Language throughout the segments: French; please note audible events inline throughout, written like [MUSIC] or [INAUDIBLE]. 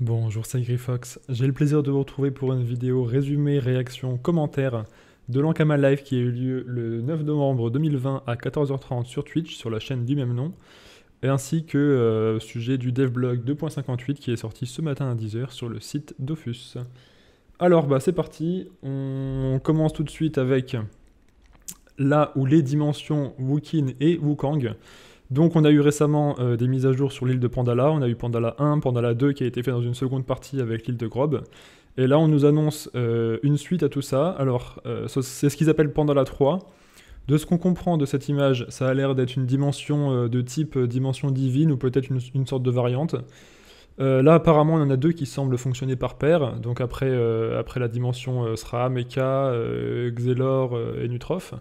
Bonjour, c'est Grifox. J'ai le plaisir de vous retrouver pour une vidéo résumé, réaction, commentaire de l'Ankama Live qui a eu lieu le 9 novembre 2020 à 14h30 sur Twitch, sur la chaîne du même nom, ainsi que euh, sujet du DevBlog 2.58 qui est sorti ce matin à 10h sur le site Dofus. Alors, bah, c'est parti. On commence tout de suite avec là où les dimensions Wukin et Wukang. Donc on a eu récemment euh, des mises à jour sur l'île de Pandala, on a eu Pandala 1, Pandala 2 qui a été fait dans une seconde partie avec l'île de Grob. Et là on nous annonce euh, une suite à tout ça. Alors euh, c'est ce qu'ils appellent Pandala 3. De ce qu'on comprend de cette image, ça a l'air d'être une dimension de type dimension divine ou peut-être une, sorte de variante. là apparemment on en a deux qui semblent fonctionner par paire, donc après, après la dimension Sra, Mecha, Xelor et Nutrof.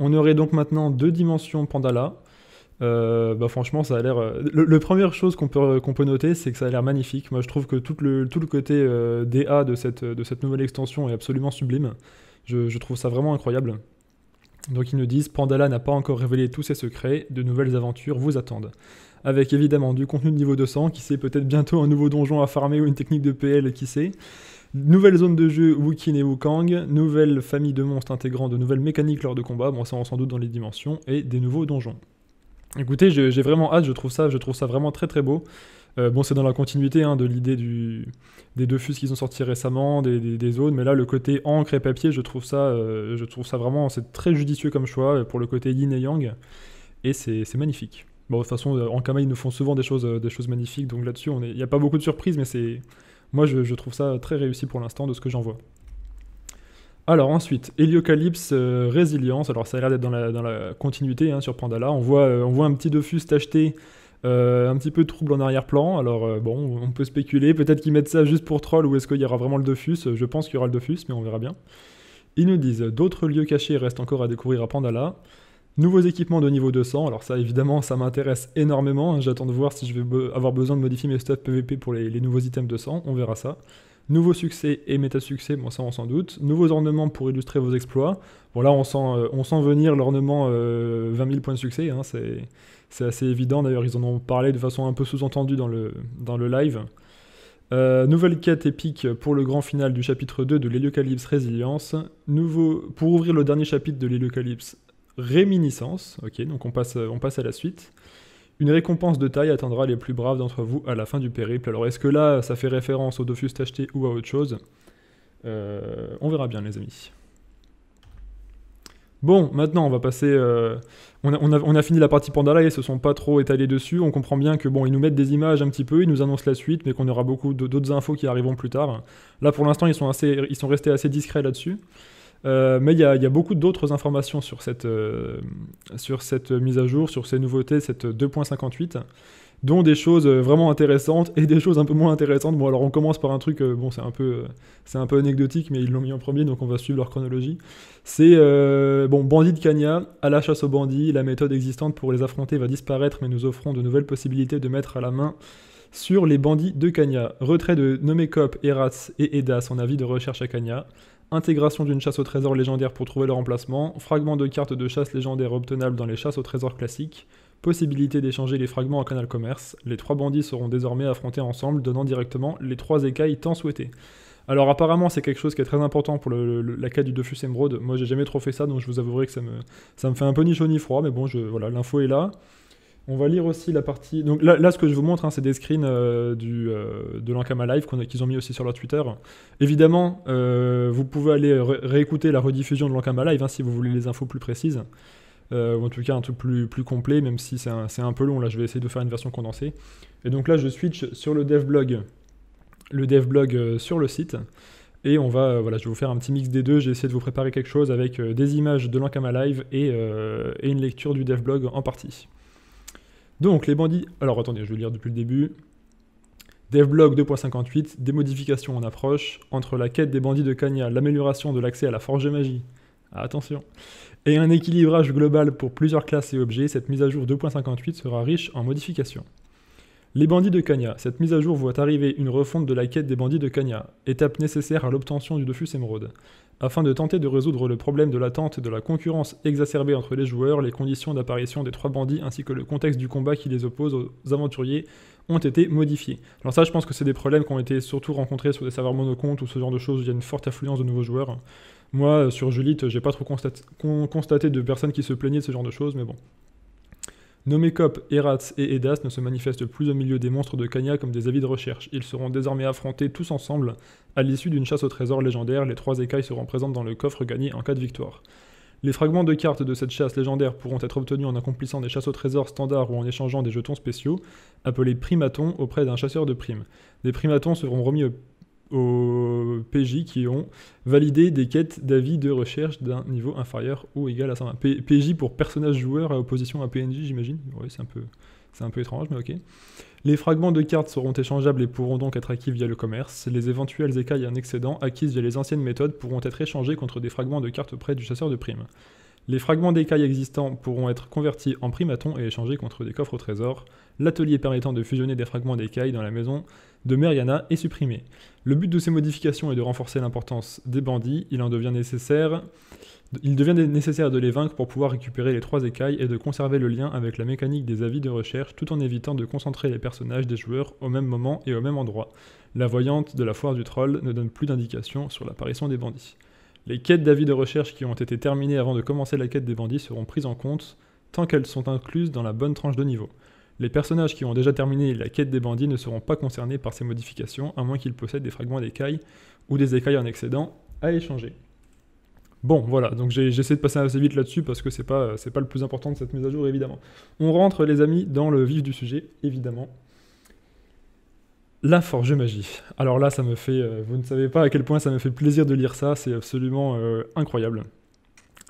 On aurait donc maintenant deux dimensions Pandala, euh, bah franchement, ça a l'air. Euh, le, première chose qu'on peut, qu'on peut noter, c'est que ça a l'air magnifique. Moi, je trouve que tout le, tout le côté euh, DA de cette, de cette nouvelle extension est absolument sublime. Je, trouve ça vraiment incroyable. Donc, ils nous disent Pandala n'a pas encore révélé tous ses secrets, de nouvelles aventures vous attendent. Avec évidemment du contenu de niveau 200, qui sait peut-être bientôt un nouveau donjon à farmer ou une technique de PL, qui sait. Nouvelle zone de jeu Wukin et Wukang, nouvelle famille de monstres intégrant de nouvelles mécaniques lors de combat, bon ça on sans doute dans les dimensions, et des nouveaux donjons. Écoutez, j'ai vraiment hâte, je trouve ça, je trouve ça vraiment très très beau. Euh, bon, c'est dans la continuité hein, de l'idée des deux fus qu'ils ont sortis récemment, des, zones, mais là, le côté encre et papier, je trouve ça, euh, je trouve ça vraiment, c'est très judicieux comme choix euh, pour le côté yin et yang, et c'est magnifique. Bon, de toute façon, en Kama, ils nous font souvent des choses, des choses magnifiques, donc là-dessus, il n'y a pas beaucoup de surprises, mais c'est, moi, je trouve ça très réussi pour l'instant de ce que j'en vois. Alors ensuite, Héliocalypse euh, Résilience. Alors ça a l'air d'être dans la, continuité hein, sur Pandala. On voit, euh, on voit un petit Dofus tacheté, euh, un petit peu de trouble en arrière-plan. Alors bon, on peut spéculer. Peut-être qu'ils mettent ça juste pour troll ou est-ce qu'il y aura vraiment le Dofus Je pense qu'il y aura le Dofus, mais on verra bien. Ils nous disent d'autres lieux cachés restent encore à découvrir à Pandala. Nouveaux équipements de niveau 200. Alors ça, évidemment, ça m'intéresse énormément. Hein. J'attends de voir si je vais avoir besoin de modifier mes stats PVP pour les, nouveaux items de 200. On verra ça. Nouveaux succès et méta-succès, bon ça on s'en doute. Nouveaux ornements pour illustrer vos exploits. Bon là on sent, euh, on sent venir l'ornement 20 euh, 000 points de succès, hein. c'est assez évident. D'ailleurs ils en ont parlé de façon un peu sous-entendue dans le, dans le live. Euh, nouvelle quête épique pour le grand final du chapitre 2 de l'Héliocalypse Résilience. Nouveau, pour ouvrir le dernier chapitre de l'Héliocalypse Réminiscence. Ok, donc on passe, on passe à la suite. Une récompense de taille atteindra les plus braves d'entre vous à la fin du périple. Alors est-ce que là, ça fait référence au Dofus tacheté ou à autre chose euh, On verra bien, les amis. Bon, maintenant, on va passer. Euh, on, a, fini la partie Pandala et se sont pas trop étalés dessus. On comprend bien que bon, ils nous mettent des images un petit peu, ils nous annoncent la suite, mais qu'on aura beaucoup d'autres infos qui arriveront plus tard. Là, pour l'instant, ils sont ils sont restés assez discrets là-dessus. Euh, mais il y a, beaucoup d'autres informations euh, sur cette, mise à jour, sur ces nouveautés, cette 2.58 dont des choses vraiment intéressantes et des choses un peu moins intéressantes. Bon, alors on commence par un truc, euh, c'est un peu, anecdotique, mais ils l'ont mis en premier, donc on va suivre leur chronologie. C'est bon, bandit de Kanya, à la chasse aux bandits, la méthode existante pour les affronter va disparaître, mais nous offrons de nouvelles possibilités de mettre à la main sur les bandits de Kanya. Retrait de Nomekop, Eras et Eda, son avis de recherche à Kanya intégration d'une chasse au trésor légendaire pour trouver leur remplacement, fragments de cartes de chasse légendaire obtenables dans les chasses au trésor classiques, possibilité d'échanger les fragments en canal commerce, les trois bandits seront désormais affrontés ensemble, donnant directement les trois écailles tant souhaitées. Alors apparemment c'est quelque chose qui est très important pour la quête du Defus Emerald, moi j'ai jamais trop fait ça donc je vous avouerai que ça me, ça me fait un peu ni chaud ni froid, mais bon je, voilà l'info est là. On va lire aussi la partie. Donc là, ce que je vous montre, hein, c'est des screens euh, du, euh, de l'Ankama Live qu'ils ont mis aussi sur leur Twitter. Évidemment, euh, vous pouvez aller réécouter la rediffusion de l'Ankama Live hein, si vous voulez les infos plus précises. ou en tout cas un truc plus, plus complet, même si c'est un, peu long. Là, je vais essayer de faire une version condensée. Et donc là, je switch sur le dev blog, le dev sur le site. Et on va, voilà, je vais vous faire un petit mix des deux. J'ai essayé de vous préparer quelque chose avec des images de l'Ankama Live et, et une lecture du dev blog en partie. Donc les bandits, alors attendez, je vais lire depuis le début. Devblog 2.58, des modifications en approche entre la quête des bandits de Kanya, l'amélioration de l'accès à la forge magie, ah, attention, et un équilibrage global pour plusieurs classes et objets, cette mise à jour 2.58 sera riche en modifications. Les bandits de Kanya. Cette mise à jour voit arriver une refonte de la quête des bandits de Kanya, étape nécessaire à l'obtention du Dofus Émeraude afin de tenter de résoudre le problème de l'attente et de la concurrence exacerbée entre les joueurs, les conditions d'apparition des trois bandits ainsi que le contexte du combat qui les oppose aux aventuriers ont été modifiés. Alors ça, je pense que c'est des problèmes qui ont été surtout rencontrés sur des serveurs monocomptes ou ce genre de choses où il y a une forte affluence de nouveaux joueurs. Moi, sur Julite, j'ai pas trop constaté de personnes qui se plaignaient de ce genre de choses, mais bon, Nomécop, Erats et Edas ne se manifestent plus au milieu des monstres de Kanya comme des avis de recherche. Ils seront désormais affrontés tous ensemble. À l'issue d'une chasse au trésor légendaire, les trois écailles seront présentes dans le coffre gagné en cas de victoire. Les fragments de cartes de cette chasse légendaire pourront être obtenus en accomplissant des chasses au trésor standard ou en échangeant des jetons spéciaux, appelés primatons auprès d'un chasseur de primes. Des primatons seront remis au aux PJ qui ont validé des quêtes d'avis de recherche d'un niveau inférieur ou égal à 120. PJ pour personnage joueur à opposition à PNJ, j'imagine. Oui, c'est un peu, c'est un peu étrange, mais ok. Les fragments de cartes seront échangeables et pourront donc être acquis via le commerce. Les éventuelles écailles un excédent acquises via les anciennes méthodes pourront être échangés contre des fragments de cartes près du chasseur de primes. Les fragments d'écailles existants pourront être convertis en primatons et échangés contre des coffres au trésor. L'atelier permettant de fusionner des fragments d'écailles dans la maison de Meriana est supprimé. Le but de ces modifications est de renforcer l'importance des bandits. Il en devient nécessaire. Il devient nécessaire de les vaincre pour pouvoir récupérer les trois écailles et de conserver le lien avec la mécanique des avis de recherche tout en évitant de concentrer les personnages des joueurs au même moment et au même endroit. La voyante de la foire du troll ne donne plus d'indications sur l'apparition des bandits. Les quêtes d'avis de recherche qui ont été terminées avant de commencer la quête des bandits seront prises en compte tant qu'elles sont incluses dans la bonne tranche de niveau. Les personnages qui ont déjà terminé la quête des bandits ne seront pas concernés par ces modifications, à moins qu'ils possèdent des fragments d'écailles ou des écailles en excédent à échanger. Bon, voilà, donc j'essaie de passer assez vite là-dessus parce que c'est pas, pas le plus important de cette mise à jour, évidemment. On rentre, les amis, dans le vif du sujet, évidemment. La Forge Magie. Alors là, ça me fait. Euh, vous ne savez pas à quel point ça me fait plaisir de lire ça, c'est absolument euh, incroyable.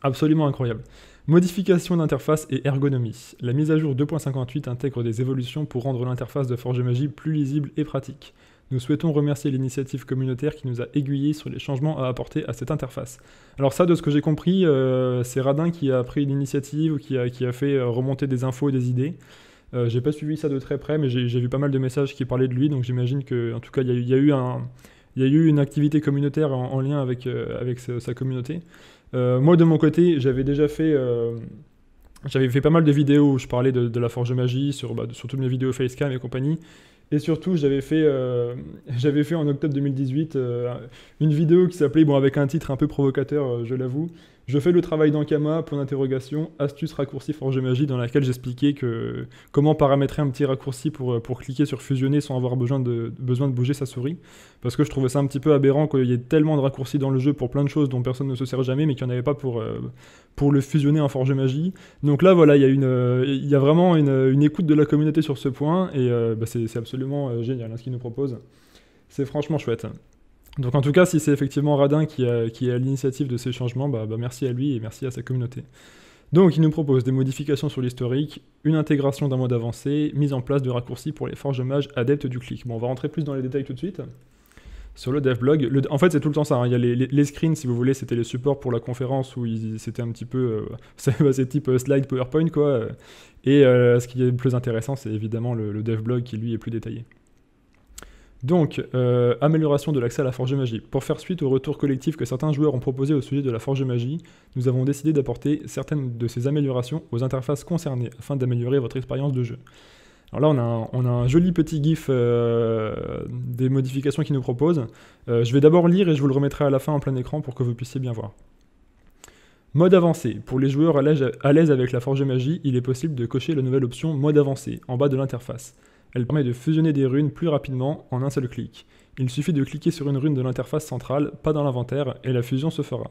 Absolument incroyable. Modification d'interface et ergonomie. La mise à jour 2.58 intègre des évolutions pour rendre l'interface de Forge Magie plus lisible et pratique. Nous souhaitons remercier l'initiative communautaire qui nous a aiguillés sur les changements à apporter à cette interface. Alors ça, de ce que j'ai compris, euh, c'est Radin qui a pris l'initiative, qui a, qui a fait remonter des infos et des idées. Euh, j'ai pas suivi ça de très près, mais j'ai vu pas mal de messages qui parlaient de lui, donc j'imagine que, en tout cas, il y, a eu une activité communautaire en, lien avec, euh, avec sa, communauté. Euh, moi, de mon côté, j'avais déjà fait, pas mal de vidéos où je parlais de, la forge magie, sur, bah, toutes mes vidéos Facecam et compagnie. Et surtout, j'avais fait, [LAUGHS] en octobre 2018 une vidéo qui s'appelait, bon, avec un titre un peu provocateur, je l'avoue, je fais le travail d'Ankama, point d'interrogation, astuce raccourci forge magie dans laquelle j'expliquais que comment paramétrer un petit raccourci pour, euh, cliquer sur fusionner sans avoir besoin de, bouger sa souris. Parce que je trouvais ça un petit peu aberrant qu'il y ait tellement de raccourcis dans le jeu pour plein de choses dont personne ne se sert jamais mais qu'il n'y en avait pas pour, euh, le fusionner en forge magie. Donc là voilà, il y, a euh, vraiment une, écoute de la communauté sur ce point et bah, c'est absolument génial hein, ce qu'ils nous proposent. C'est franchement chouette. Donc en tout cas, si c'est effectivement Radin qui, est à l'initiative de ces changements, bah, bah, merci à lui et merci à sa communauté. Donc il nous propose des modifications sur l'historique, une intégration d'un mode avancé, mise en place de raccourcis pour les forges de mages adeptes du clic. Bon, on va rentrer plus dans les détails tout de suite. Sur le devblog, blog. en fait c'est tout le temps ça, hein. il y a les, screens si vous voulez, c'était les supports pour la conférence où c'était un petit peu, euh, [LAUGHS] bah, c'est type euh, slide PowerPoint quoi, et euh, ce qui est le plus intéressant c'est évidemment le, le devblog qui lui est plus détaillé. Donc, euh, amélioration de l'accès à la forge magie. Pour faire suite au retour collectif que certains joueurs ont proposé au sujet de la forge magie, nous avons décidé d'apporter certaines de ces améliorations aux interfaces concernées afin d'améliorer votre expérience de jeu. Alors là, on a un, joli petit GIF euh, des modifications qu'ils nous proposent. Euh, je vais d'abord lire et je vous le remettrai à la fin en plein écran pour que vous puissiez bien voir. Mode avancé. Pour les joueurs à l'aise avec la forge magie, il est possible de cocher la nouvelle option Mode avancé en bas de l'interface. Elle permet de fusionner des runes plus rapidement en un seul clic. Il suffit de cliquer sur une rune de l'interface centrale, pas dans l'inventaire, et la fusion se fera.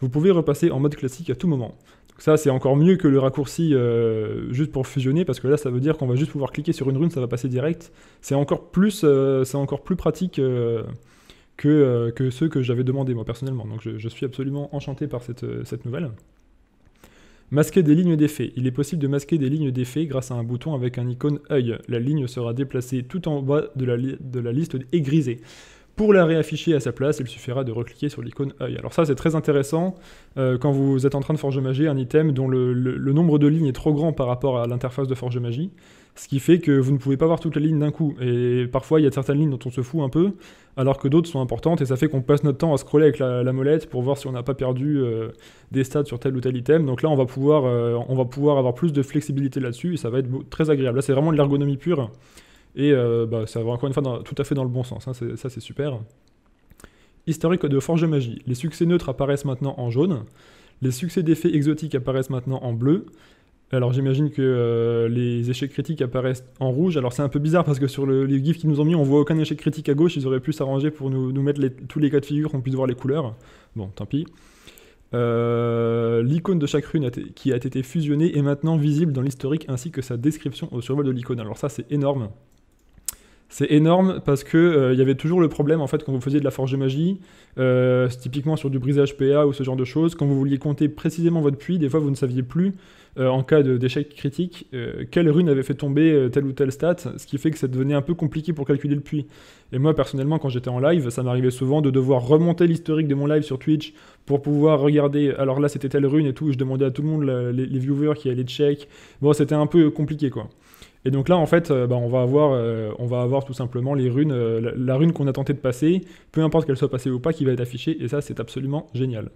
Vous pouvez repasser en mode classique à tout moment. Donc ça c'est encore mieux que le raccourci euh, juste pour fusionner, parce que là ça veut dire qu'on va juste pouvoir cliquer sur une rune, ça va passer direct. C'est encore, plus, euh, encore plus pratique euh, que, ce que j'avais demandé moi personnellement. Donc je, suis absolument enchanté par cette nouvelle. Masquer des lignes d'effet. Il est possible de masquer des lignes d'effet grâce à un bouton avec un icône œil. La ligne sera déplacée tout en bas de la, liste et grisée. Pour la réafficher à sa place, il suffira de recliquer sur l'icône œil. Alors ça c'est très intéressant euh, quand vous êtes en train de forger magie un item dont le, le, nombre de lignes est trop grand par rapport à l'interface de forge magie ce qui fait que vous ne pouvez pas voir toute la ligne d'un coup. Et parfois, il y a certaines lignes dont on se fout un peu, alors que d'autres sont importantes, et ça fait qu'on passe notre temps à scroller avec la, molette pour voir si on n'a pas perdu euh, des stats sur tel ou tel item. Donc là, on va pouvoir, euh, on va pouvoir avoir plus de flexibilité là-dessus, et ça va être très agréable. Là, c'est vraiment de l'ergonomie pure, et euh, bah, ça va encore une fois tout à fait dans le bon sens, hein. ça c'est super. Historique de Forge Magie. Les succès neutres apparaissent maintenant en jaune. Les succès d'effets exotiques apparaissent maintenant en bleu. Alors j'imagine que euh, les échecs critiques apparaissent en rouge. Alors c'est un peu bizarre parce que sur le, les gifs qu'ils nous ont mis, on voit aucun échec critique à gauche. Ils auraient pu s'arranger pour nous, mettre tous les cas de figure, qu'on puisse voir les couleurs. Bon, tant pis. Euh, l'icône de chaque rune qui a été fusionnée est maintenant visible dans l'historique ainsi que sa description au survol de l'icône. Alors ça c'est énorme. C'est énorme parce que euh, il y avait toujours le problème en fait quand vous faisiez de la forge de magie, typiquement sur du brisage PA ou ce genre de choses, quand vous vouliez compter précisément votre puits, des fois vous ne saviez plus euh, en cas d'échec critique, euh, quelle rune avait fait tomber euh, telle ou telle stat, ce qui fait que ça devenait un peu compliqué pour calculer le puits. Et moi, personnellement, quand j'étais en live, ça m'arrivait souvent de devoir remonter l'historique de mon live sur Twitch pour pouvoir regarder. Alors là, c'était telle rune et tout, je demandais à tout le monde, les, viewers qui allaient check. Bon, c'était un peu compliqué, quoi. Et donc là, en fait, bah, on, va avoir, on va avoir tout simplement les runes, la rune qu'on a tenté de passer, peu importe qu'elle soit passée ou pas, qui va être affichée, et ça, c'est absolument génial.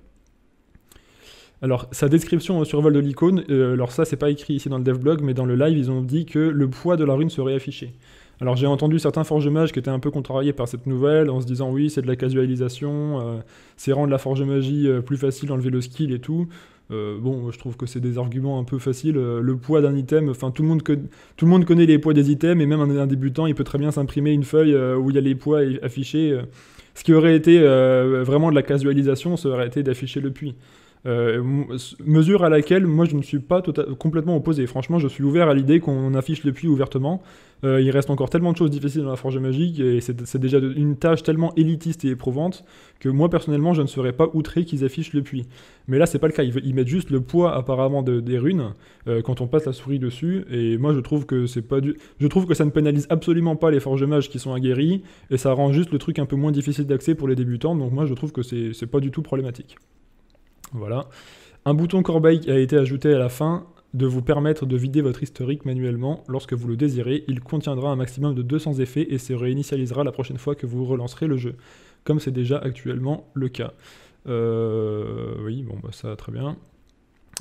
Alors, sa description au survol de l'icône, euh, alors ça, c'est pas écrit ici dans le dev blog, mais dans le live, ils ont dit que le poids de la rune serait affiché. Alors, j'ai entendu certains forges mages qui étaient un peu contrariés par cette nouvelle en se disant oui, c'est de la casualisation, euh, c'est rendre la forge magie euh, plus facile, enlever le skill et tout. bon, je trouve que c'est des arguments un peu faciles. le poids d'un item, enfin, tout, le monde connaît les poids des items, et même un, débutant, il peut très bien s'imprimer une feuille où il y a les poids affichés. ce qui aurait été vraiment de la casualisation, ça aurait été d'afficher le puits. Euh, mesure à laquelle moi je ne suis pas tota, complètement opposé. Franchement, je suis ouvert à l'idée qu'on affiche le puits ouvertement. Euh, il reste encore tellement de choses difficiles dans la forge magique et c'est déjà une tâche tellement élitiste et éprouvante que moi personnellement je ne serais pas outré qu'ils affichent le puits. Mais là c'est pas le cas, ils, mettent juste le poids apparemment des runes euh, quand on passe la souris dessus et moi je trouve que je trouve que ça ne pénalise absolument pas les forges mages qui sont aguerris et ça rend juste le truc un peu moins difficile d'accès pour les débutants donc moi je trouve que c'est pas du tout problématique. Voilà. Un bouton corbeille a été ajouté à la fin de vous permettre de vider votre historique manuellement lorsque vous le désirez. Il contiendra un maximum de 200 effets et se réinitialisera la prochaine fois que vous relancerez le jeu, comme c'est déjà actuellement le cas. Euh, oui, bon, bah ça, très bien.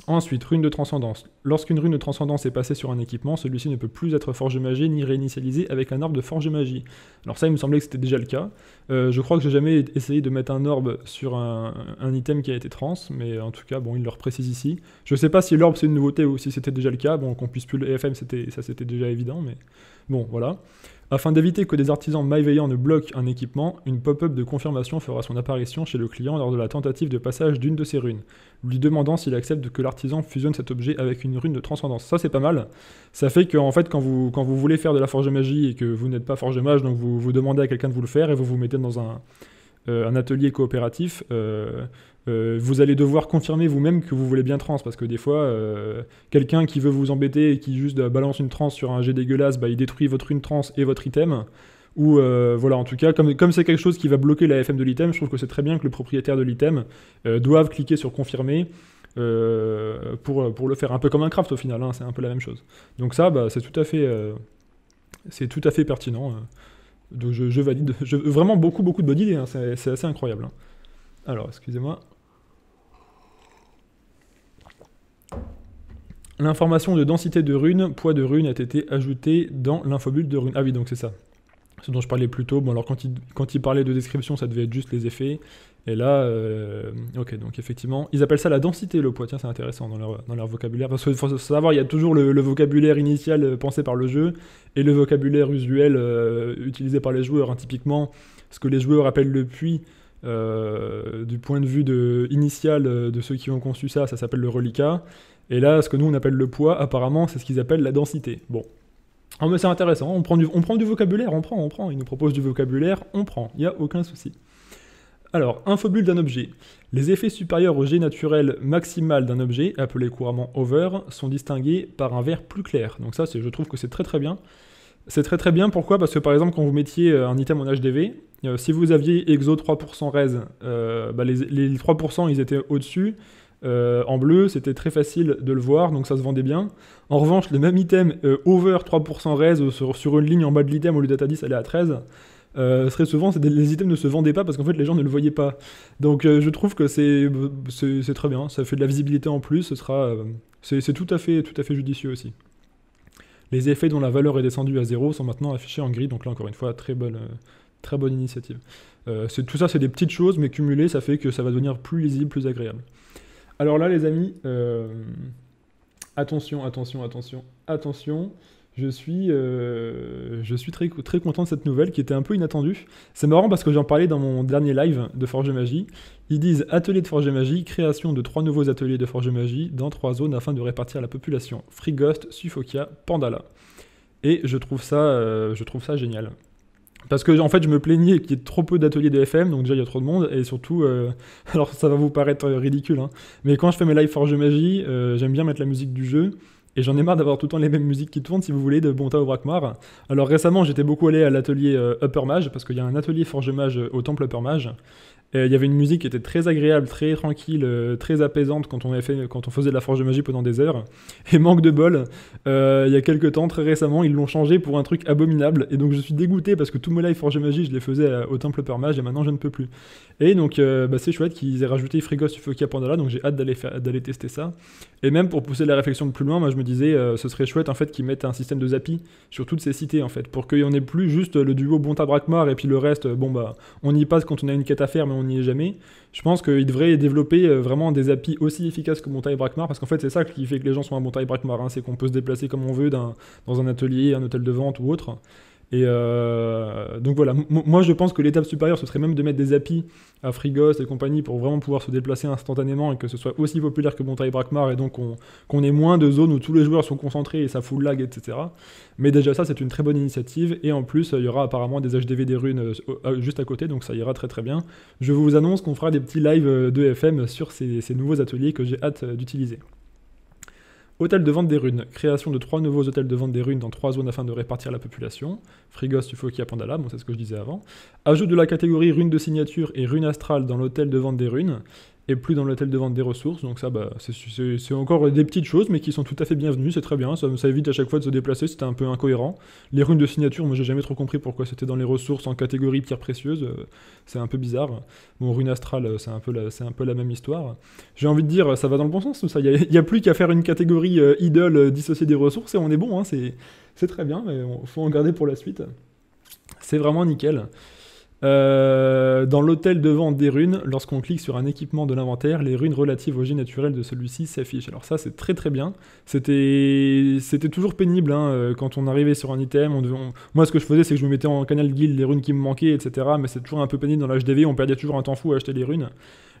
Ensuite, rune de transcendance. Lorsqu'une rune de transcendance est passée sur un équipement, celui-ci ne peut plus être forgé magie ni réinitialisé avec un orbe de forge magie. Alors ça, il me semblait que c'était déjà le cas. Euh, je crois que j'ai jamais essayé de mettre un orbe sur un, item qui a été trans, mais en tout cas, bon, il le reprécise ici. Je sais pas si l'orbe c'est une nouveauté ou si c'était déjà le cas. Bon, qu'on puisse plus le EFM, ça c'était déjà évident, mais bon, voilà. Afin d'éviter que des artisans malveillants ne bloquent un équipement, une pop-up de confirmation fera son apparition chez le client lors de la tentative de passage d'une de ses runes, lui demandant s'il accepte que l'artisan fusionne cet objet avec une rune de transcendance. Ça c'est pas mal. Ça fait que en fait quand vous, quand vous voulez faire de la forge magie et que vous n'êtes pas forge mage, donc vous, vous demandez à quelqu'un de vous le faire et vous vous mettez dans un euh, un atelier coopératif, euh, euh, vous allez devoir confirmer vous-même que vous voulez bien trans, parce que des fois, quelqu'un qui veut vous embêter et qui juste balance une trans sur un jet dégueulasse, bah, il détruit votre une trans et votre item ou voilà en tout cas comme comme c'est quelque chose qui va bloquer la FM de l'item je trouve que c'est très bien que le propriétaire de l'item doive cliquer sur confirmer pour, pour le faire un peu comme un craft au final hein, c'est un peu la même chose donc ça bah, c'est tout à fait c'est tout à fait pertinent donc je, valide. Je, vraiment beaucoup, beaucoup de bonnes idées. Hein, c'est assez incroyable. Hein. Alors, excusez-moi. L'information de densité de runes, poids de runes a été ajoutée dans l'infobulle de runes. Ah oui, donc c'est ça ce dont je parlais plus tôt. Bon, alors quand il, quand il parlait de description, ça devait être juste les effets. Et là, euh, ok, donc effectivement, ils appellent ça la densité, le poids. Tiens, c'est intéressant dans leur, vocabulaire. Parce qu'il faut savoir, il y a toujours le, vocabulaire initial euh, pensé par le jeu et le vocabulaire usuel euh, utilisé par les joueurs. Hein, typiquement, ce que les joueurs appellent le puits, du point de vue initial de ceux qui ont conçu ça, ça s'appelle le reliquat. Et là, ce que nous on appelle le poids, apparemment, c'est ce qu'ils appellent la densité. Bon, Oh, mais c'est intéressant, on prend, du, on prend du vocabulaire, on prend, on prend. Il nous propose du vocabulaire, on prend, il n'y a aucun souci. Alors, infobule d'un objet. Les effets supérieurs au G naturel maximal d'un objet, appelé couramment over, sont distingués par un vert plus clair. Donc ça, je trouve que c'est très très bien. C'est très très bien, pourquoi Parce que par exemple, quand vous mettiez euh, un item en HDV, euh, si vous aviez EXO 3% res, euh, bah, les, les, 3% ils étaient au-dessus, euh, en bleu, c'était très facile de le voir, donc ça se vendait bien. En revanche, le même item euh, over 3% raise sur, une ligne en bas de l'item au lieu d'être à 10, elle est à 13. Euh, très souvent, les items ne se vendaient pas parce qu'en fait les gens ne le voyaient pas. Donc euh, je trouve que c'est très bien, ça fait de la visibilité en plus, ce sera c'est tout à fait tout à fait judicieux aussi. Les effets dont la valeur est descendue à 0 sont maintenant affichés en gris, donc là encore une fois très bonne très bonne initiative. tout ça c'est des petites choses, mais cumulées ça fait que ça va devenir plus lisible, plus agréable. Alors là, les amis, euh, attention, attention, attention, attention. Je suis, euh, je suis très, très content de cette nouvelle qui était un peu inattendue. C'est marrant parce que j'en parlais dans mon dernier live de Forge Magie. Ils disent atelier de Forge Magie, création de trois nouveaux ateliers de Forge Magie dans trois zones afin de répartir la population. Free Ghost, Pandala. Et je trouve ça, euh, je trouve ça génial. Parce que en fait, je me plaignais qu'il y ait trop peu d'ateliers de FM, donc déjà il y a trop de monde, et surtout, euh, [LAUGHS] alors ça va vous paraître euh, ridicule, hein, mais quand je fais mes live Forge Magie, euh, j'aime bien mettre la musique du jeu, et j'en ai marre d'avoir tout le temps les mêmes musiques qui tournent, si vous voulez, de Bonta au Brakmar. Alors récemment, j'étais beaucoup allé à l'atelier Upper Mage, parce qu'il y a un atelier Forge Mage au temple Upper Mage, il y avait une musique qui était très agréable, très tranquille, euh, très apaisante quand on, avait fait, quand on faisait de la forge de magie pendant des heures. Et manque de bol, euh, il y a quelques temps, très récemment, ils l'ont changé pour un truc abominable. Et donc je suis dégoûté parce que tout mes live forge de magie, je les faisais euh, au temple par mage et maintenant je ne peux plus. Et donc bah, c'est chouette qu'ils aient rajouté Frigos Sufokia Pandala, donc j'ai hâte d'aller tester ça. Et même pour pousser la réflexion de plus loin, moi je me disais, ce serait chouette en fait qu'ils mettent un système de zapis sur toutes ces cités en fait, pour qu'il n'y en ait plus juste le duo Bonta Brakmar et puis le reste, bon bah, on y passe quand on a une quête à faire, mais on on n'y est jamais. Je pense qu'il devrait développer euh, vraiment des API aussi efficaces que Montagne Bracmar, parce qu'en fait, c'est ça qui fait que les gens sont à Montagne Bracmar, hein. c'est qu'on peut se déplacer comme on veut dans un atelier, un hôtel de vente ou autre. Et euh, donc voilà, moi je pense que l'étape supérieure, ce serait même de mettre des API à Frigos et compagnie pour vraiment pouvoir se déplacer instantanément et que ce soit aussi populaire que montaï et et donc qu'on ait moins de zones où tous les joueurs sont concentrés et ça fout le lag, etc. Mais déjà ça, c'est une très bonne initiative et en plus, il y aura apparemment des HDV des runes euh, euh, juste à côté, donc ça ira très très bien. Je vous annonce qu'on fera des petits lives de FM sur ces nouveaux ateliers que j'ai hâte d'utiliser. Hôtel de vente des runes. Création de trois nouveaux hôtels de vente des runes dans trois zones afin de répartir la population. Frigos, Tufoki, Pandala, bon c'est ce que je disais avant. Ajout de la catégorie runes de signature et runes astrales dans l'hôtel de vente des runes et plus dans l'hôtel de vente des ressources. Donc ça, bah, c'est encore des petites choses, mais qui sont tout à fait bienvenues, c'est très bien. Ça, ça, évite à chaque fois de se déplacer, c'était un peu incohérent. Les runes de signature, moi j'ai jamais trop compris pourquoi c'était dans les ressources en catégorie pierre précieuse. Euh, c'est un peu bizarre. Mon rune astrale, euh, c'est un, peu la, un peu la même histoire. J'ai envie de dire, euh, ça va dans le bon sens tout ça. Il n'y a, plus qu'à faire une catégorie idle idole dissociée des ressources et on est bon. Hein, c'est très bien, mais il faut en garder pour la suite. C'est vraiment nickel. Euh, dans l'hôtel de vente des runes, lorsqu'on clique sur un équipement de l'inventaire, les runes relatives au jet naturel de celui-ci s'affichent. Alors ça, c'est très très bien. C'était c'était toujours pénible hein, euh, quand on arrivait sur un item. On Moi, ce que je faisais, c'est que je me mettais en canal guild les runes qui me manquaient, etc. Mais c'est toujours un peu pénible dans l'HDV. On perdait toujours un temps fou à acheter les runes.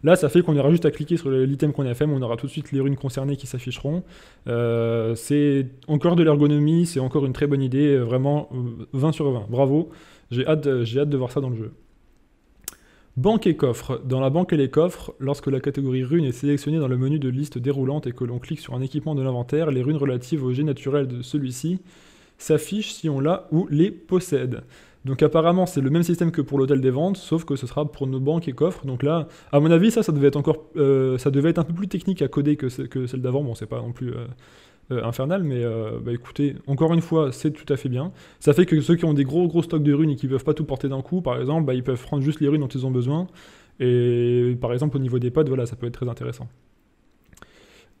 Là, ça fait qu'on ira juste à cliquer sur l'item qu'on a fait, on aura tout de suite les runes concernées qui s'afficheront. Euh, c'est encore de l'ergonomie, c'est encore une très bonne idée, vraiment 20 sur 20. Bravo. J'ai hâte, hâte de voir ça dans le jeu. Banque et coffre. Dans la banque et les coffres, lorsque la catégorie rune est sélectionnée dans le menu de liste déroulante et que l'on clique sur un équipement de l'inventaire, les runes relatives au jet naturel de celui-ci s'affichent si on l'a ou les possède. Donc apparemment c'est le même système que pour l'hôtel des ventes, sauf que ce sera pour nos banques et coffres. Donc là, à mon avis, ça, ça devait être encore, euh, ça devait être un peu plus technique à coder que, que celle d'avant. Bon, c'est pas non plus, euh, euh, infernal, mais euh, bah, écoutez, encore une fois, c'est tout à fait bien. Ça fait que ceux qui ont des gros gros stocks de runes et qui peuvent pas tout porter d'un coup, par exemple, bah, ils peuvent prendre juste les runes dont ils ont besoin. Et par exemple, au niveau des pods, voilà, ça peut être très intéressant.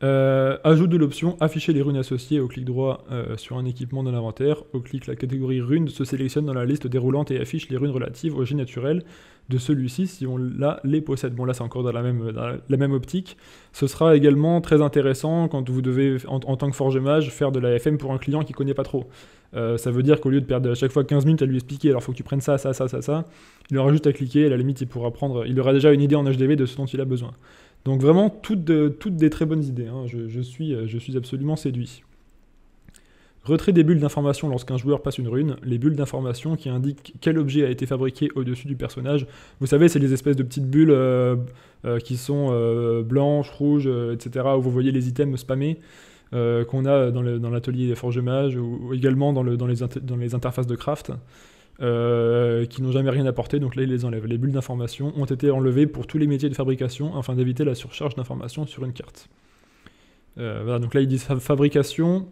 Euh, Ajoute de l'option afficher les runes associées au clic droit sur un équipement dans l'inventaire. Au clic, la catégorie runes se sélectionne dans la liste déroulante et affiche les runes relatives au jet naturel de celui-ci si on l'a, les possède. Bon là c'est encore dans la même, la même optique. Ce sera également très intéressant quand vous devez, en, tant que forge mage, faire de la FM pour un client qui connaît pas trop. Euh, ça veut dire qu'au lieu de perdre à chaque fois 15 minutes à lui expliquer, alors faut que tu prennes ça, ça, ça, ça, ça, il aura juste à cliquer, et à la limite il pourra prendre, il aura déjà une idée en HDV de ce dont il a besoin. Donc vraiment toutes, toutes des très bonnes idées, hein. je, suis, je suis absolument séduit. Retrait des bulles d'information lorsqu'un joueur passe une rune, les bulles d'information qui indiquent quel objet a été fabriqué au-dessus du personnage. Vous savez, c'est les espèces de petites bulles euh, euh, qui sont euh, blanches, rouges, etc., où vous voyez les items spammés. qu'on a dans l'atelier des forges mages ou, également dans, les dans, les interfaces de craft qui n'ont jamais rien apporté donc là ils les enlèvent. Les bulles d'information ont été enlevées pour tous les métiers de fabrication afin d'éviter la surcharge d'informations sur une carte. voilà, donc là ils disent fabrication,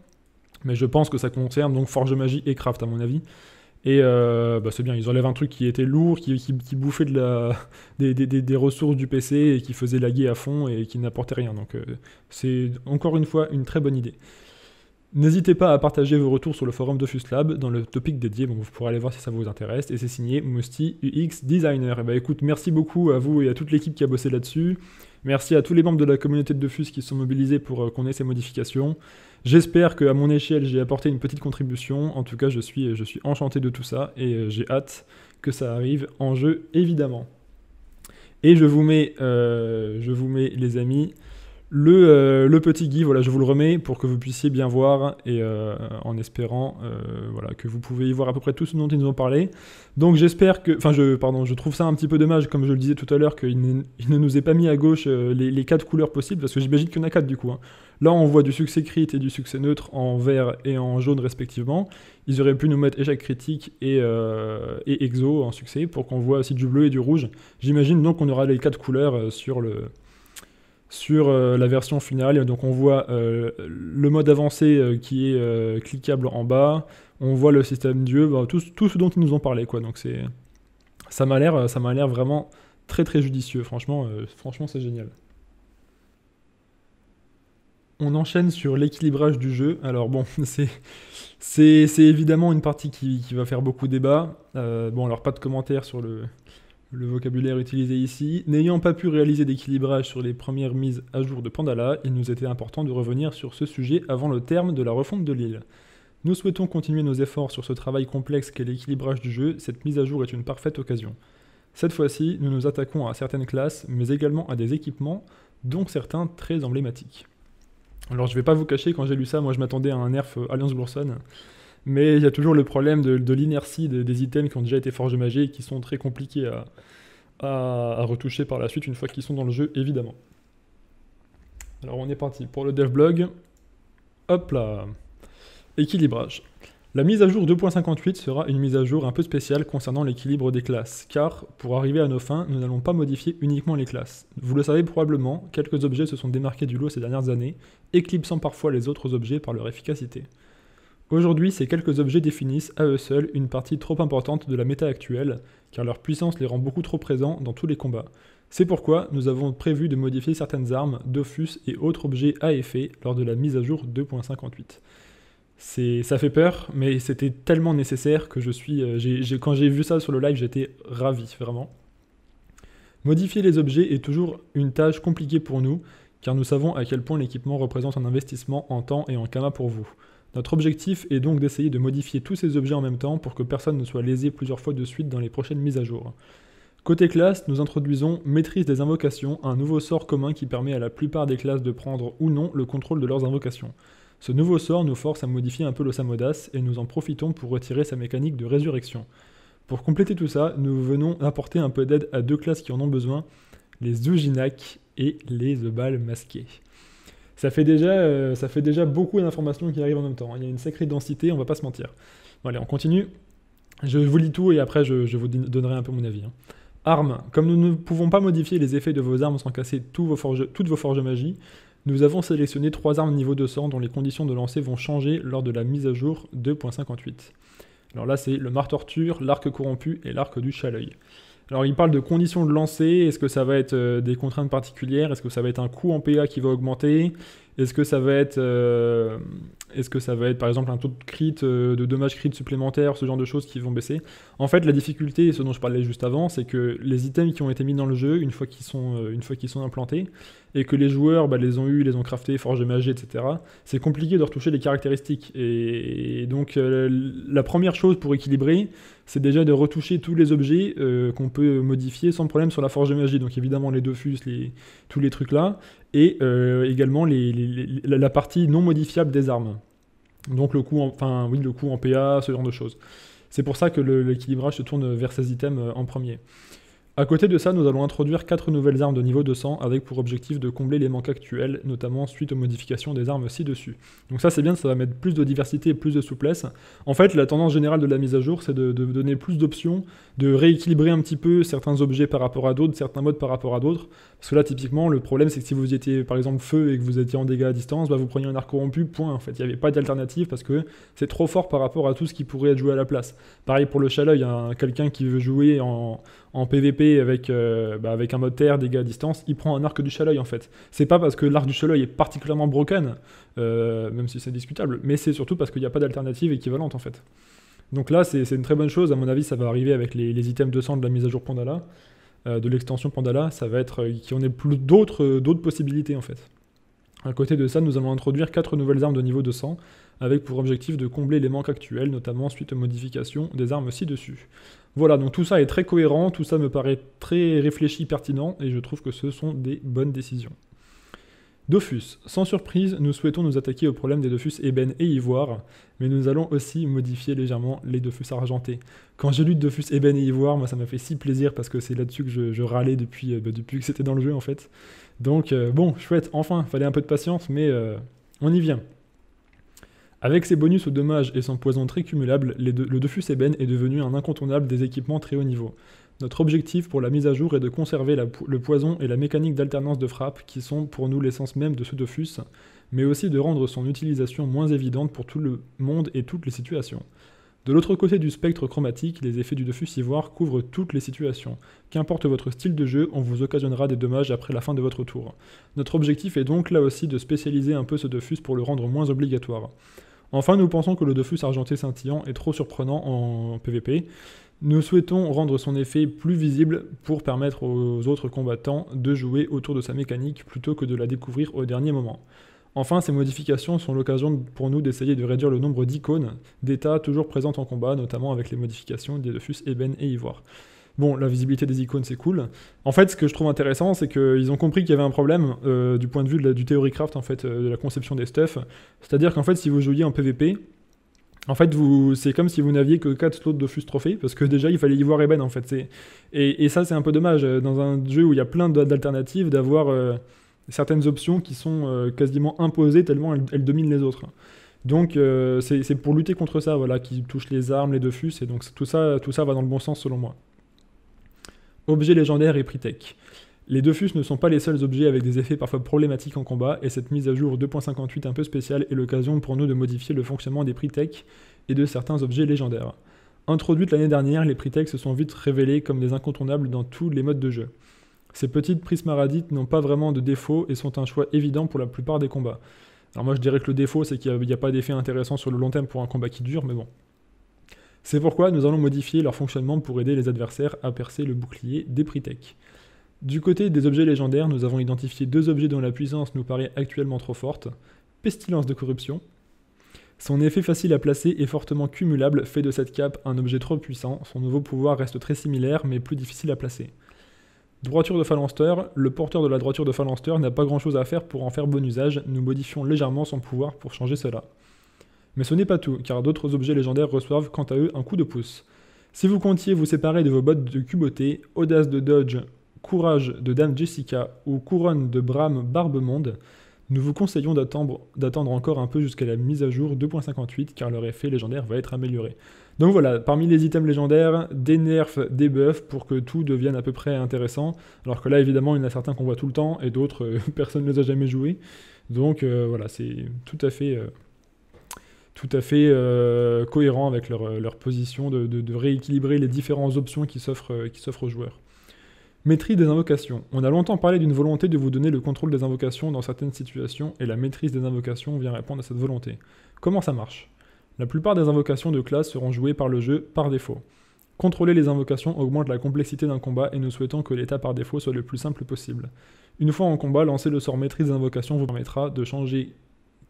mais je pense que ça concerne donc Forge Magie et Craft à mon avis. Et euh, bah, c'est bien, ils enlèvent un truc qui était lourd, qui, bouffait de la, [LAUGHS] des, ressources du PC et qui faisait laguer à fond et qui n'apportait rien. Donc euh, c'est encore une fois une très bonne idée. N'hésitez pas à partager vos retours sur le forum DeFus Lab dans le topic dédié, vous pourrez aller voir si ça vous intéresse. Et c'est signé Mosti UX Designer. Et eh ben, écoute, merci beaucoup à vous et à toute l'équipe qui a bossé là-dessus. Merci à tous les membres de la communauté de Dofus qui sont mobilisés pour euh, qu'on ait ces modifications. J'espère qu'à mon échelle, j'ai apporté une petite contribution. En tout cas, je suis, je suis enchanté de tout ça et euh, j'ai hâte que ça arrive en jeu, évidemment. Et je vous mets, euh, je vous mets les amis, euh, le, petit Guy, voilà, je vous le remets pour que vous puissiez bien voir et euh, en espérant euh, voilà, que vous pouvez y voir à peu près tout ce dont ils nous ont parlé. Donc j'espère que, enfin je, pardon, je trouve ça un petit peu dommage, comme je le disais tout à l'heure, qu'il ne, nous ait pas mis à gauche les, quatre couleurs possibles, parce que j'imagine qu'il y en a quatre du coup. Hein. Là on voit du succès crit et du succès neutre en vert et en jaune respectivement. Ils auraient pu nous mettre échec critique et, et exo en succès pour qu'on voit aussi du bleu et du rouge. J'imagine donc qu'on aura les quatre couleurs sur le sur euh, la version finale. donc on voit euh, le mode avancé euh, qui est cliquable en bas, on voit le système Dieu, bah, tout, tout, ce dont ils nous ont parlé. Quoi. Donc c'est, ça m'a l'air, ça m'a l'air vraiment très très judicieux. Franchement, franchement, c'est génial. On enchaîne sur l'équilibrage du jeu. Alors bon, [LAUGHS] c'est, c'est, évidemment une partie qui, va faire beaucoup débat. bon, alors pas de commentaires sur le, le vocabulaire utilisé ici. N'ayant pas pu réaliser d'équilibrage sur les premières mises à jour de Pandala, il nous était important de revenir sur ce sujet avant le terme de la refonte de l'île. Nous souhaitons continuer nos efforts sur ce travail complexe qu'est l'équilibrage du jeu, cette mise à jour est une parfaite occasion. Cette fois-ci, nous nous attaquons à certaines classes, mais également à des équipements, dont certains très emblématiques. Alors je vais pas vous cacher, quand j'ai lu ça, moi je m'attendais à un nerf euh, Alliance Bourson mais il y a toujours le problème de, l'inertie des, items qui ont déjà été forgés et qui sont très compliqués à, à retoucher par la suite une fois qu'ils sont dans le jeu, évidemment. Alors on est parti pour le dev blog. Hop là Équilibrage. La mise à jour 2.58 sera une mise à jour un peu spéciale concernant l'équilibre des classes, car pour arriver à nos fins, nous n'allons pas modifier uniquement les classes. Vous le savez probablement, quelques objets se sont démarqués du lot ces dernières années, éclipsant parfois les autres objets par leur efficacité. Aujourd'hui, ces quelques objets définissent à eux seuls une partie trop importante de la méta actuelle, car leur puissance les rend beaucoup trop présents dans tous les combats. C'est pourquoi nous avons prévu de modifier certaines armes, Dofus et autres objets à effet lors de la mise à jour 2.58 ça fait peur, mais c'était tellement nécessaire que je suis, euh, quand j'ai vu ça sur le live, j'étais ravi, vraiment. Modifier les objets est toujours une tâche compliquée pour nous, car nous savons à quel point l'équipement représente un investissement en temps et en kama pour vous. Notre objectif est donc d'essayer de modifier tous ces objets en même temps pour que personne ne soit lésé plusieurs fois de suite dans les prochaines mises à jour. Côté classe, nous introduisons maîtrise des invocations, un nouveau sort commun qui permet à la plupart des classes de prendre ou non le contrôle de leurs invocations. Ce nouveau sort nous force à modifier un peu le et nous en profitons pour retirer sa mécanique de résurrection. Pour compléter tout ça, nous venons apporter un peu d'aide à deux classes qui en ont besoin, les Zujinak et les Ebal masqués ça fait déjà, euh, ça fait déjà beaucoup d'informations qui arrivent en même temps. Hein. Il y a une sacrée densité, on va pas se mentir. Bon, allez, on continue. Je vous lis tout et après je, vous donnerai un peu mon avis. Hein. Armes. Comme nous ne pouvons pas modifier les effets de vos armes sans casser vos forges, toutes vos forges magie, nous avons sélectionné trois armes niveau 200 dont les conditions de lancer vont changer lors de la mise à jour 2.58. Alors là, c'est le marc torture, l'arc corrompu et l'arc du chaleuil. Alors il parle de conditions de lancer, est-ce que ça va être euh, des contraintes particulières, est-ce que ça va être un coût en PA qui va augmenter, est-ce que ça va être euh, est que ça va être par exemple un taux de crit, euh, de dommages crit supplémentaire, ce genre de choses qui vont baisser. En fait la difficulté, ce dont je parlais juste avant, c'est que les items qui ont été mis dans le jeu, une fois qu'ils sont, une fois sont implantés, et que les joueurs bah, les ont eus, les ont craftés, forgés, magés, etc., c'est compliqué de retoucher les caractéristiques. et donc la première chose pour équilibrer, c'est déjà de retoucher tous les objets euh, qu'on peut modifier sans problème sur la forge de magie. Donc évidemment les dofus, les, tous les trucs là, et euh, également la partie non modifiable des armes. Donc le coup enfin oui, le coût en PA, ce genre de choses. C'est pour ça que l'équilibrage se tourne vers ces items euh, en premier. À côté de ça, nous allons introduire 4 nouvelles armes de niveau 200 avec pour objectif de combler les manques actuels, notamment suite aux modifications des armes ci-dessus. Donc ça c'est bien, ça va mettre plus de diversité et plus de souplesse. En fait, la tendance générale de la mise à jour, c'est de, de, donner plus d'options, de rééquilibrer un petit peu certains objets par rapport à d'autres, certains modes par rapport à d'autres, parce là, typiquement, le problème, c'est que si vous étiez par exemple feu et que vous étiez en dégâts à distance, bah, vous preniez un arc corrompu, point. En fait, il n'y avait pas d'alternative parce que c'est trop fort par rapport à tout ce qui pourrait être joué à la place. Pareil pour le chaleuil, hein. il quelqu'un qui veut jouer en, PvP avec, euh, bah, avec un mode terre, dégâts à distance, il prend un arc du chaleuil en fait. C'est pas parce que l'arc du chaleuil est particulièrement broken, euh, même si c'est discutable, mais c'est surtout parce qu'il n'y a pas d'alternative équivalente en fait. Donc là, c'est une très bonne chose. À mon avis, ça va arriver avec les, les items 200 de la mise à jour Pandala. Euh, de l'extension Pandala, ça va être euh, qu'il y en ait plus euh, d'autres, possibilités en fait. À côté de ça, nous allons introduire quatre nouvelles armes de niveau 200, avec pour objectif de combler les manques actuels, notamment suite aux modifications des armes ci-dessus. Voilà, donc tout ça est très cohérent, tout ça me paraît très réfléchi, pertinent, et je trouve que ce sont des bonnes décisions. Dofus. Sans surprise, nous souhaitons nous attaquer au problème des Dofus ébène et ivoire, mais nous allons aussi modifier légèrement les Dofus argentés. Quand j'ai lu Dofus ébène et ivoire, moi ça m'a fait si plaisir parce que c'est là-dessus que je, râlais depuis, euh, bah, depuis que c'était dans le jeu en fait. Donc euh, bon, chouette, enfin, fallait un peu de patience, mais euh, on y vient. Avec ses bonus aux dommages et son poison très cumulable, le Dofus ébène est devenu un incontournable des équipements très haut niveau. Notre objectif pour la mise à jour est de conserver le poison et la mécanique d'alternance de frappe qui sont pour nous l'essence même de ce Dofus, mais aussi de rendre son utilisation moins évidente pour tout le monde et toutes les situations. De l'autre côté du spectre chromatique, les effets du defus Ivoire couvrent toutes les situations. Qu'importe votre style de jeu, on vous occasionnera des dommages après la fin de votre tour. Notre objectif est donc là aussi de spécialiser un peu ce Dofus pour le rendre moins obligatoire. Enfin, nous pensons que le Dofus argenté scintillant est trop surprenant en PvP, nous souhaitons rendre son effet plus visible pour permettre aux autres combattants de jouer autour de sa mécanique plutôt que de la découvrir au dernier moment. Enfin, ces modifications sont l'occasion pour nous d'essayer de réduire le nombre d'icônes d'état toujours présentes en combat, notamment avec les modifications des defus, ébène et ivoire. Bon, la visibilité des icônes, c'est cool. En fait, ce que je trouve intéressant, c'est qu'ils ont compris qu'il y avait un problème euh, du point de vue de du theorycraft, en fait, euh, de la conception des stuff. C'est-à-dire qu'en fait, si vous jouiez en PvP, en fait, c'est comme si vous n'aviez que 4 slots de fus trophées, parce que déjà, il fallait y voir Eben, en fait. et, ça, c'est un peu dommage, euh, dans un jeu où il y a plein d'alternatives, d'avoir euh, certaines options qui sont euh, quasiment imposées tellement elles, dominent les autres. Donc, c'est, pour lutter contre ça, voilà, qui touche les armes, les Dofus, et donc tout ça, tout ça va dans le bon sens, selon moi. Objet légendaire et prix tech. Les Dofus ne sont pas les seuls objets avec des effets parfois problématiques en combat, et cette mise à jour 2.58 un peu spéciale est l'occasion pour nous de modifier le fonctionnement des prix tech et de certains objets légendaires. Introduites l'année dernière, les prix se sont vite révélés comme des incontournables dans tous les modes de jeu. Ces petites prismaradites n'ont pas vraiment de défaut et sont un choix évident pour la plupart des combats. Alors moi je dirais que le défaut c'est qu'il n'y a, pas d'effet intéressant sur le long terme pour un combat qui dure, mais bon. C'est pourquoi nous allons modifier leur fonctionnement pour aider les adversaires à percer le bouclier des prix tech. Du côté des objets légendaires, nous avons identifié deux objets dont la puissance nous paraît actuellement trop forte. Pestilence de corruption. Son effet facile à placer et fortement cumulable fait de cette cape un objet trop puissant, son nouveau pouvoir reste très similaire mais plus difficile à placer. Droiture de Phalanster, le porteur de la droiture de Phalanster n'a pas grand chose à faire pour en faire bon usage, nous modifions légèrement son pouvoir pour changer cela. Mais ce n'est pas tout, car d'autres objets légendaires reçoivent quant à eux un coup de pouce. Si vous comptiez vous séparer de vos bottes de cuboté, audace de dodge Courage de Dame Jessica ou Couronne de Bram Barbemonde, nous vous conseillons d'attendre encore un peu jusqu'à la mise à jour 2.58 car leur effet légendaire va être amélioré. Donc voilà, parmi les items légendaires, des nerfs, des buffs pour que tout devienne à peu près intéressant. Alors que là, évidemment, il y en a certains qu'on voit tout le temps et d'autres, euh, [LAUGHS] personne ne les a jamais joués. Donc euh, voilà, c'est tout à fait, euh, tout à fait cohérent avec leur, position de, de, rééquilibrer les différentes options qui s'offrent aux joueurs. Maîtrise des invocations. On a longtemps parlé d'une volonté de vous donner le contrôle des invocations dans certaines situations et la maîtrise des invocations vient répondre à cette volonté. Comment ça marche La plupart des invocations de classe seront jouées par le jeu par défaut. Contrôler les invocations augmente la complexité d'un combat et nous souhaitons que l'état par défaut soit le plus simple possible. Une fois en combat, lancer le sort maîtrise des invocations vous permettra de changer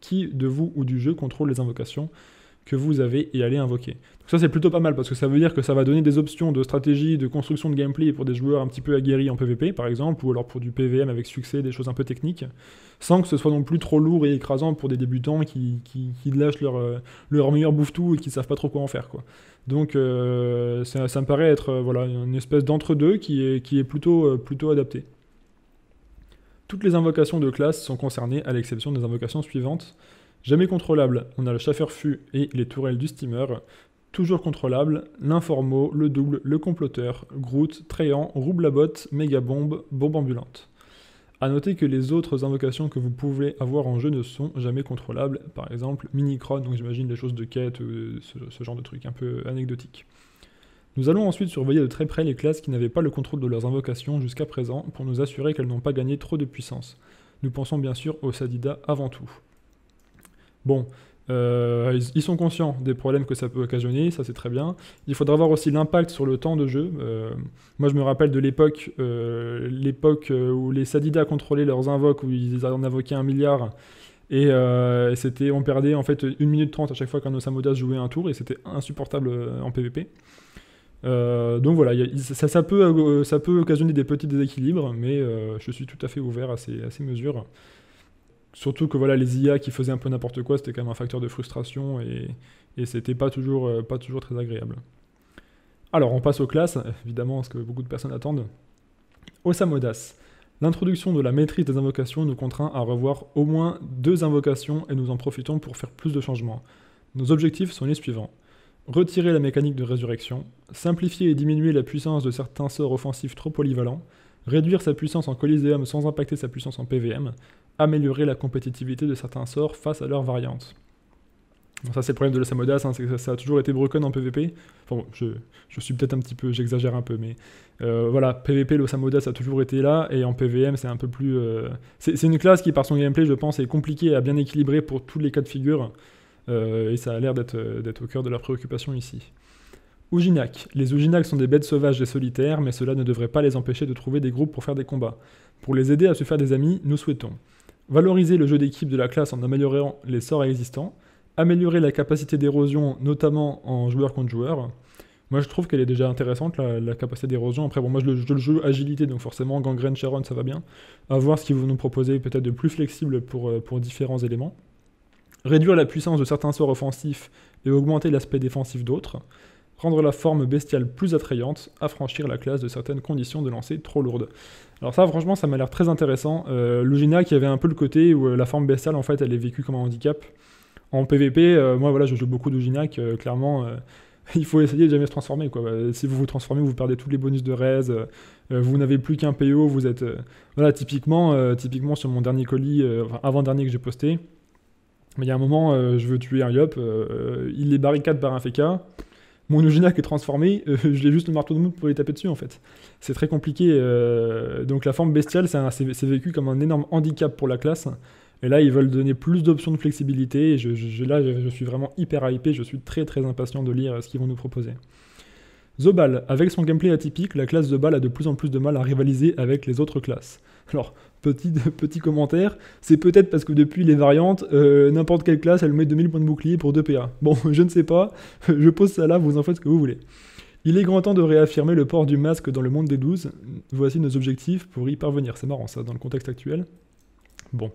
qui de vous ou du jeu contrôle les invocations que vous avez et allez invoquer. Donc ça c'est plutôt pas mal parce que ça veut dire que ça va donner des options de stratégie, de construction de gameplay pour des joueurs un petit peu aguerris en PvP par exemple, ou alors pour du PVM avec succès, des choses un peu techniques, sans que ce soit non plus trop lourd et écrasant pour des débutants qui, lâchent leur, euh, leur meilleur bouffe-tout et qui ne savent pas trop quoi en faire. Quoi. Donc euh, ça, me paraît être euh, voilà, une espèce d'entre-deux qui est, qui est plutôt, plutôt adapté. Toutes les invocations de classe sont concernées à l'exception des invocations suivantes. Jamais contrôlable, on a le fût et les tourelles du steamer. Toujours contrôlable, l'informo, le double, le comploteur, Groot, Tréant, botte, Mégabombe, Bombe ambulante. A noter que les autres invocations que vous pouvez avoir en jeu ne sont jamais contrôlables, par exemple Mini Minicron, donc j'imagine des choses de quête, ou ce, genre de truc un peu anecdotique. Nous allons ensuite surveiller de très près les classes qui n'avaient pas le contrôle de leurs invocations jusqu'à présent pour nous assurer qu'elles n'ont pas gagné trop de puissance. Nous pensons bien sûr aux Sadida avant tout. Bon, euh, ils, sont conscients des problèmes que ça peut occasionner, ça c'est très bien. Il faudra voir aussi l'impact sur le temps de jeu. Euh, moi je me rappelle de l'époque, euh, où les Sadida contrôlaient leurs invoques, où ils en invoquaient un milliard. Et c'était, on perdait en fait 1 minute 30 à chaque fois qu'un Osamodas jouait un tour et c'était insupportable en PvP. donc voilà, ça, peut, occasionner des petits déséquilibres, mais je suis tout à fait ouvert à ces mesures surtout que voilà, les IA qui faisaient un peu n'importe quoi, c'était quand même un facteur de frustration et, c'était pas toujours, euh, pas toujours très agréable. Alors, on passe aux classes, évidemment, ce que beaucoup de personnes attendent. Osamodas. L'introduction de la maîtrise des invocations nous contraint à revoir au moins deux invocations et nous en profitons pour faire plus de changements. Nos objectifs sont les suivants. Retirer la mécanique de résurrection, simplifier et diminuer la puissance de certains sorts offensifs trop polyvalents, réduire sa puissance en Coliseum sans impacter sa puissance en PVM, améliorer la compétitivité de certains sorts face à leurs variantes. ça, c'est le problème de la Samodas, hein, c'est que ça, a toujours été broken en PvP. Enfin, je, suis peut-être un petit peu, j'exagère un peu, mais euh, voilà, PvP, le a toujours été là, et en PvM, c'est un peu plus. Euh, c'est une classe qui, par son gameplay, je pense, est compliquée à bien équilibrer pour tous les cas de figure, euh, et ça a l'air d'être au cœur de leurs préoccupations ici. Oujinak. Les Ouginac sont des bêtes sauvages et solitaires, mais cela ne devrait pas les empêcher de trouver des groupes pour faire des combats. Pour les aider à se faire des amis, nous souhaitons valoriser le jeu d'équipe de la classe en améliorant les sorts existants, améliorer la capacité d'érosion, notamment en joueur contre joueur. Moi, je trouve qu'elle est déjà intéressante, la, capacité d'érosion. Après, bon, moi, je le, le, joue agilité, donc forcément, gangrène, Sharon, ça va bien. À voir ce qu'ils vont nous proposer, peut-être de plus flexible pour, euh, pour différents éléments. Réduire la puissance de certains sorts offensifs et augmenter l'aspect défensif d'autres rendre la forme bestiale plus attrayante, affranchir la classe de certaines conditions de lancer trop lourdes. Alors ça, franchement, ça m'a l'air très intéressant. Euh, Lugina qui avait un peu le côté où euh, la forme bestiale, en fait, elle est vécue comme un handicap. En PvP, euh, moi, voilà, je joue beaucoup Luginac, euh, clairement... [LAUGHS] il faut essayer de jamais se transformer. Quoi. Bah, si vous vous transformez, vous perdez tous les bonus de raise, vous n'avez plus qu'un PO, vous êtes... voilà, typiquement, typiquement sur mon dernier colis, enfin, avant-dernier que j'ai posté, mais il y a un moment, je veux tuer un Yop, il les barricade par un FK, mon Ouginac est transformé, euh, [LAUGHS] je l'ai juste le marteau de mou pour les taper dessus en fait. C'est très compliqué. Euh, donc la forme bestiale, c'est vécu comme un énorme handicap pour la classe. Et là, ils veulent donner plus d'options de flexibilité. Et je, là, je, je, suis vraiment hyper hypé. Je suis très très impatient de lire euh, ce qu'ils vont nous proposer. Zobal, avec son gameplay atypique, la classe Zobal a de plus en plus de mal à rivaliser avec les autres classes. Alors, petit, [LAUGHS] petit commentaire, c'est peut-être parce que depuis les variantes, euh, n'importe quelle classe, elle met 2000 points de bouclier pour 2 PA. Bon, [LAUGHS] je ne sais pas, [LAUGHS] je pose ça là, vous en faites ce que vous voulez. Il est grand temps de réaffirmer le port du masque dans le monde des 12. Voici nos objectifs pour y parvenir. C'est marrant ça, dans le contexte actuel. Bon.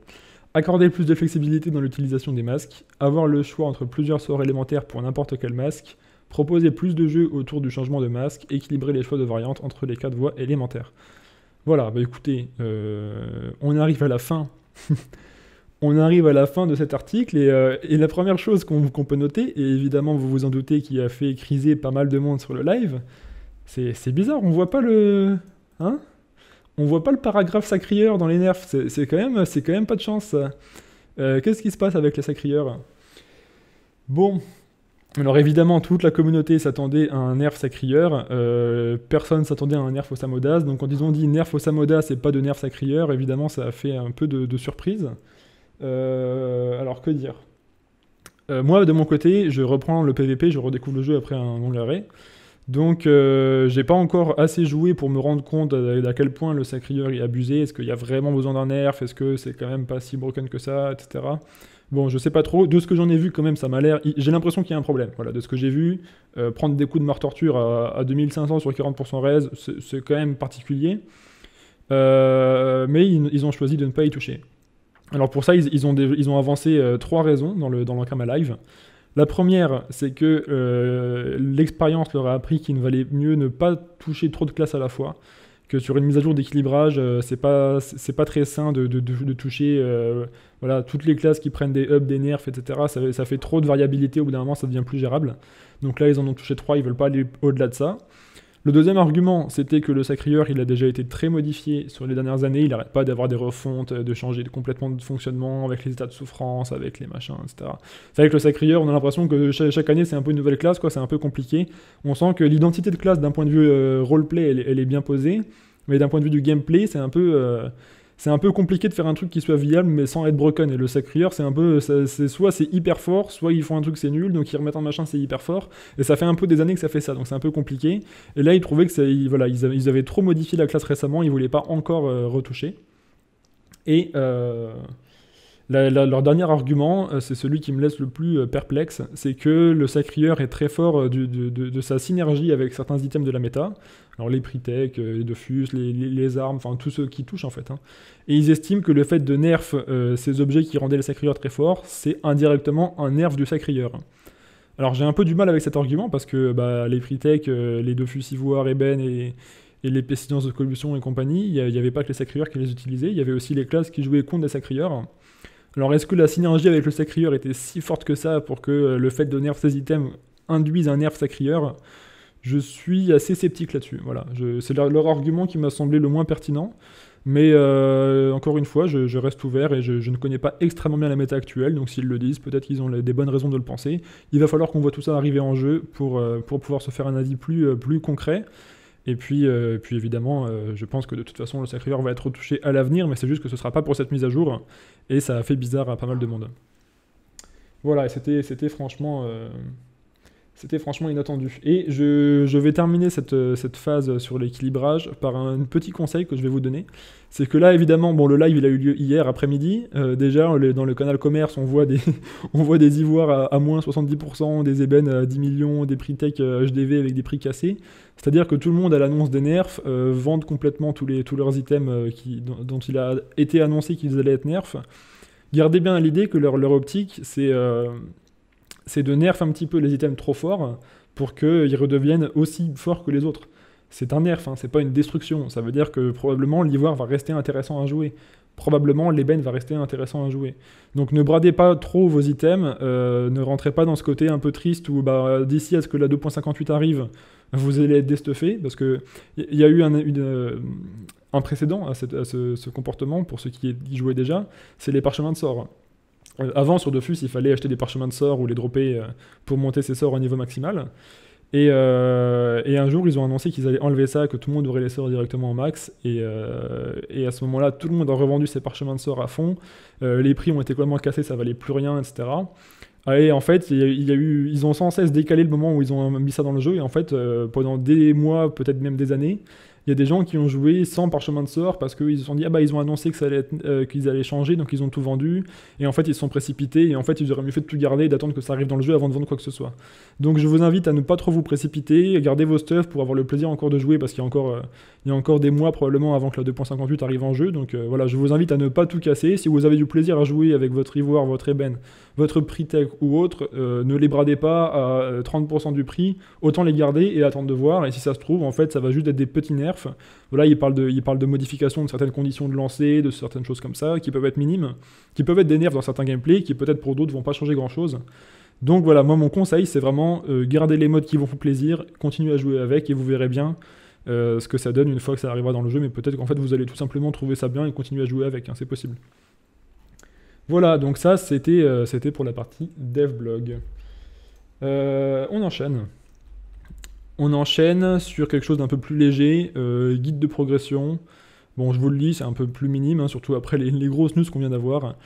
Accorder plus de flexibilité dans l'utilisation des masques, avoir le choix entre plusieurs sorts élémentaires pour n'importe quel masque, proposer plus de jeux autour du changement de masque, équilibrer les choix de variantes entre les quatre voies élémentaires. Voilà, bah, écoutez, euh, on arrive à la fin. [LAUGHS] on arrive à la fin de cet article et, euh, la première chose qu'on peut noter, et évidemment vous vous en doutez qui a fait criser pas mal de monde sur le live, c'est bizarre, on voit pas le... Hein On voit pas le paragraphe sacrieur dans les nerfs, c'est quand, même, quand même pas de chance. Euh, qu'est-ce qui se passe avec les sacrieurs Bon, alors évidemment, toute la communauté s'attendait à un nerf sacrieur, euh, personne s'attendait à un nerf au Samodas, donc quand ils ont dit nerf au Samodas et pas de nerf sacrieur, évidemment ça a fait un peu de, surprise. Euh, alors que dire euh, Moi de mon côté, je reprends le PVP, je redécouvre le jeu après un long arrêt, donc j'ai pas encore assez joué pour me rendre compte d'à quel point le sacrieur est abusé, est-ce qu'il y a vraiment besoin d'un nerf, est-ce que c'est quand même pas si broken que ça, etc. Bon, je sais pas trop. De ce que j'en ai vu, quand même, ça m'a l'air. J'ai l'impression qu'il y a un problème. Voilà, de ce que j'ai vu, euh, prendre des coups de mort torture à, 2500 sur 40% raise, c'est quand même particulier. Euh, mais ils, ont choisi de ne pas y toucher. Alors pour ça, ils, ont, avancé euh, trois raisons dans le dans live. La première, c'est que l'expérience leur a appris qu'il valait mieux ne pas toucher trop de classes à la fois sur une mise à jour d'équilibrage, euh, c'est pas c'est pas très sain de, de, toucher euh, voilà toutes les classes qui prennent des hubs, des nerfs, etc. Ça, fait trop de variabilité. Au bout d'un moment, ça devient plus gérable. Donc là, ils en ont touché trois. Ils veulent pas aller au-delà de ça. Le deuxième argument, c'était que le sacrieur, il a déjà été très modifié sur les dernières années. Il n'arrête pas d'avoir des refontes, euh, de changer complètement de fonctionnement avec les états de souffrance, avec les machins, etc. C'est vrai que le sacrieur, on a l'impression que chaque année, c'est un peu une nouvelle classe, quoi. C'est un peu compliqué. On sent que l'identité de classe, d'un point de vue euh, roleplay, elle, est bien posée. Mais d'un point de vue du gameplay, c'est un peu. Euh, c'est un peu compliqué de faire un truc qui soit viable mais sans être broken. Et le sacréur c'est un peu, c'est soit c'est hyper fort, soit ils font un truc c'est nul, donc ils remettent un machin c'est hyper fort. Et ça fait un peu des années que ça fait ça, donc c'est un peu compliqué. Et là, ils trouvaient que voilà, ils avaient, trop modifié la classe récemment, ils voulaient pas encore euh, retoucher. Et euh, leur dernier argument, euh, c'est celui qui me laisse le plus euh, perplexe, c'est que le sacrieur est très fort euh, de, sa synergie avec certains items de la méta, alors les pre-tech, les Dofus, les, armes, enfin tous ceux qui touchent en fait. Hein. Et ils estiment que le fait de nerf ces objets qui rendaient le sacrieur très fort, c'est indirectement un nerf du sacrieur. Alors j'ai un peu du mal avec cet argument parce que bah, les Pritech, les Dofus Ivoire, Eben et, et les pestilences de collusion et compagnie, il n'y avait pas que les sacrieurs qui les utilisaient, il y avait aussi les classes qui jouaient contre les sacrieurs. Alors est-ce que la synergie avec le sacrieur était si forte que ça pour que euh, le fait de nerf ces items induise un nerf sacrieur Je suis assez sceptique là-dessus. Voilà, c'est leur, argument qui m'a semblé le moins pertinent. Mais euh, encore une fois, je, reste ouvert et je, ne connais pas extrêmement bien la méta actuelle, donc s'ils le disent, peut-être qu'ils ont des bonnes raisons de le penser. Il va falloir qu'on voit tout ça arriver en jeu pour, euh, pour pouvoir se faire un avis plus, plus concret. Et puis, puis évidemment, je pense que de toute façon, le Sacrieur va être retouché à l'avenir, mais c'est juste que ce ne sera pas pour cette mise à jour. Et ça a fait bizarre à pas mal de monde. Voilà, et c'était franchement euh, c'était franchement inattendu. Et je, vais terminer cette, cette phase sur l'équilibrage par un petit conseil que je vais vous donner. C'est que là, évidemment, bon, le live, il a eu lieu hier après-midi. Euh, déjà, dans le canal commerce, on voit des, [LAUGHS] on voit des ivoires à, moins 70%, des ébènes à 10 millions, des prix tech HDV euh, avec des prix cassés. C'est-à-dire que tout le monde, à l'annonce des nerfs, euh, vendent complètement tous, les, tous leurs items qui, dont, il a été annoncé qu'ils allaient être nerfs. Gardez bien l'idée que leur, leur optique, c'est c'est de nerf un petit peu les items trop forts pour qu'ils redeviennent aussi forts que les autres. C'est un nerf, hein, c'est pas une destruction. Ça veut dire que probablement l'ivoire va rester intéressant à jouer. Probablement l'ébène va rester intéressant à jouer. Donc ne bradez pas trop vos items, euh, ne rentrez pas dans ce côté un peu triste où bah, d'ici à ce que la 2.58 arrive, vous allez être parce qu'il y, a eu un, euh, précédent à, ce, comportement pour ceux qui, y jouaient déjà, c'est les parchemins de sorts. Euh, avant, sur Dofus, il fallait acheter des parchemins de sorts ou les dropper euh, pour monter ses sorts au niveau maximal. Euh, et, un jour, ils ont annoncé qu'ils allaient enlever ça, que tout le monde aurait les sorts directement en max. Et, à ce moment-là, tout le monde a revendu ses parchemins de sorts à fond. les prix ont été complètement cassés, ça valait plus rien, etc. Ah, et en fait, eu, ils ont sans cesse décalé le moment où ils ont mis ça dans le jeu. Et en fait, pendant des mois, peut-être même des années, il y a des gens qui ont joué sans parchemin de sort parce qu'ils se sont dit, ah bah ils ont annoncé qu'ils allait euh, qu'ils allaient changer, donc ils ont tout vendu. Et en fait, ils se sont précipités. Et en fait, ils auraient mieux fait de tout garder et d'attendre que ça arrive dans le jeu avant de vendre quoi que ce soit. Donc je vous invite à ne pas trop vous précipiter, garder vos stuff pour avoir le plaisir encore de jouer parce qu'il y a encore, euh, il y a encore des mois probablement avant que la 2.58 arrive en jeu. Donc euh, voilà, je vous invite à ne pas tout casser. Si vous avez du plaisir à jouer avec votre ivoire, votre ébène, votre Pritech ou autre, ne les bradez pas à 30% du prix. Autant les garder et attendre de voir. Et si ça se trouve, en fait, ça va juste être des petits nerfs voilà, il parle de, il parle de modification de certaines conditions de lancer, de certaines choses comme ça, qui peuvent être minimes, qui peuvent être des nerfs dans certains gameplays, qui peut-être pour d'autres vont pas changer grand-chose. Donc voilà, moi mon conseil, c'est vraiment euh, garder les modes qui vont vous plaisir, continuez à jouer avec et vous verrez bien euh, ce que ça donne une fois que ça arrivera dans le jeu, mais peut-être qu'en fait vous allez tout simplement trouver ça bien et continuer à jouer avec, hein, c'est possible. Voilà, donc ça c'était euh, pour la partie dev blog. on enchaîne. On enchaîne sur quelque chose d'un peu plus léger, euh, guide de progression. Bon, je vous le dis, c'est un peu plus minime, hein, surtout après les, grosses news qu'on vient d'avoir.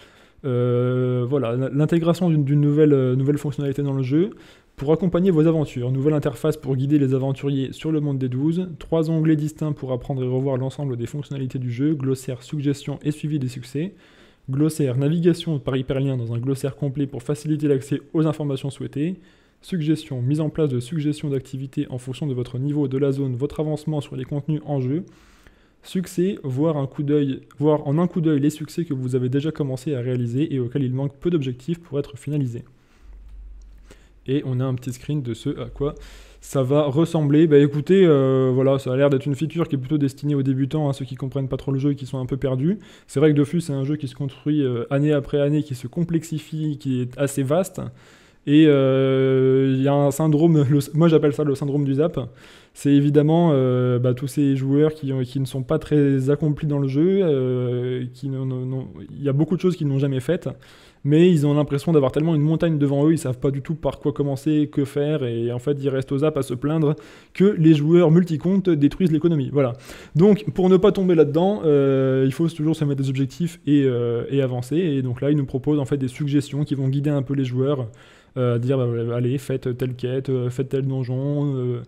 Euh, voilà, l'intégration d'une nouvelle, euh, nouvelle fonctionnalité dans le jeu pour accompagner vos aventures. Nouvelle interface pour guider les aventuriers sur le monde des 12. Trois onglets distincts pour apprendre et revoir l'ensemble des fonctionnalités du jeu. Glossaire, suggestion et suivi des succès. Glossaire, navigation par hyperlien dans un glossaire complet pour faciliter l'accès aux informations souhaitées. Suggestion, mise en place de suggestions d'activités en fonction de votre niveau, de la zone, votre avancement sur les contenus en jeu. Succès, voir, un coup d'œil, voir en un coup d'œil les succès que vous avez déjà commencé à réaliser et auxquels il manque peu d'objectifs pour être finalisé. Et on a un petit screen de ce à quoi ça va ressembler. Bah écoutez, euh, voilà, ça a l'air d'être une feature qui est plutôt destinée aux débutants, à hein, ceux qui comprennent pas trop le jeu et qui sont un peu perdus. C'est vrai que Dofus, c'est un jeu qui se construit euh, année après année, qui se complexifie, qui est assez vaste. Et euh, il y a un syndrome, moi j'appelle ça le syndrome du zap. C'est évidemment euh, bah, tous ces joueurs qui, qui, ne sont pas très accomplis dans le jeu, euh, qui il y a beaucoup de choses qu'ils n'ont jamais faites, mais ils ont l'impression d'avoir tellement une montagne devant eux, ils savent pas du tout par quoi commencer, que faire, et en fait ils restent aux zap à se plaindre que les joueurs multicomptes détruisent l'économie. Voilà. Donc pour ne pas tomber là-dedans, il faut toujours se mettre des objectifs et, et avancer. Et donc là, ils nous proposent en fait des suggestions qui vont guider un peu les joueurs. Euh, dire bah, allez, faites telle quête, euh, faites tel donjon. Euh,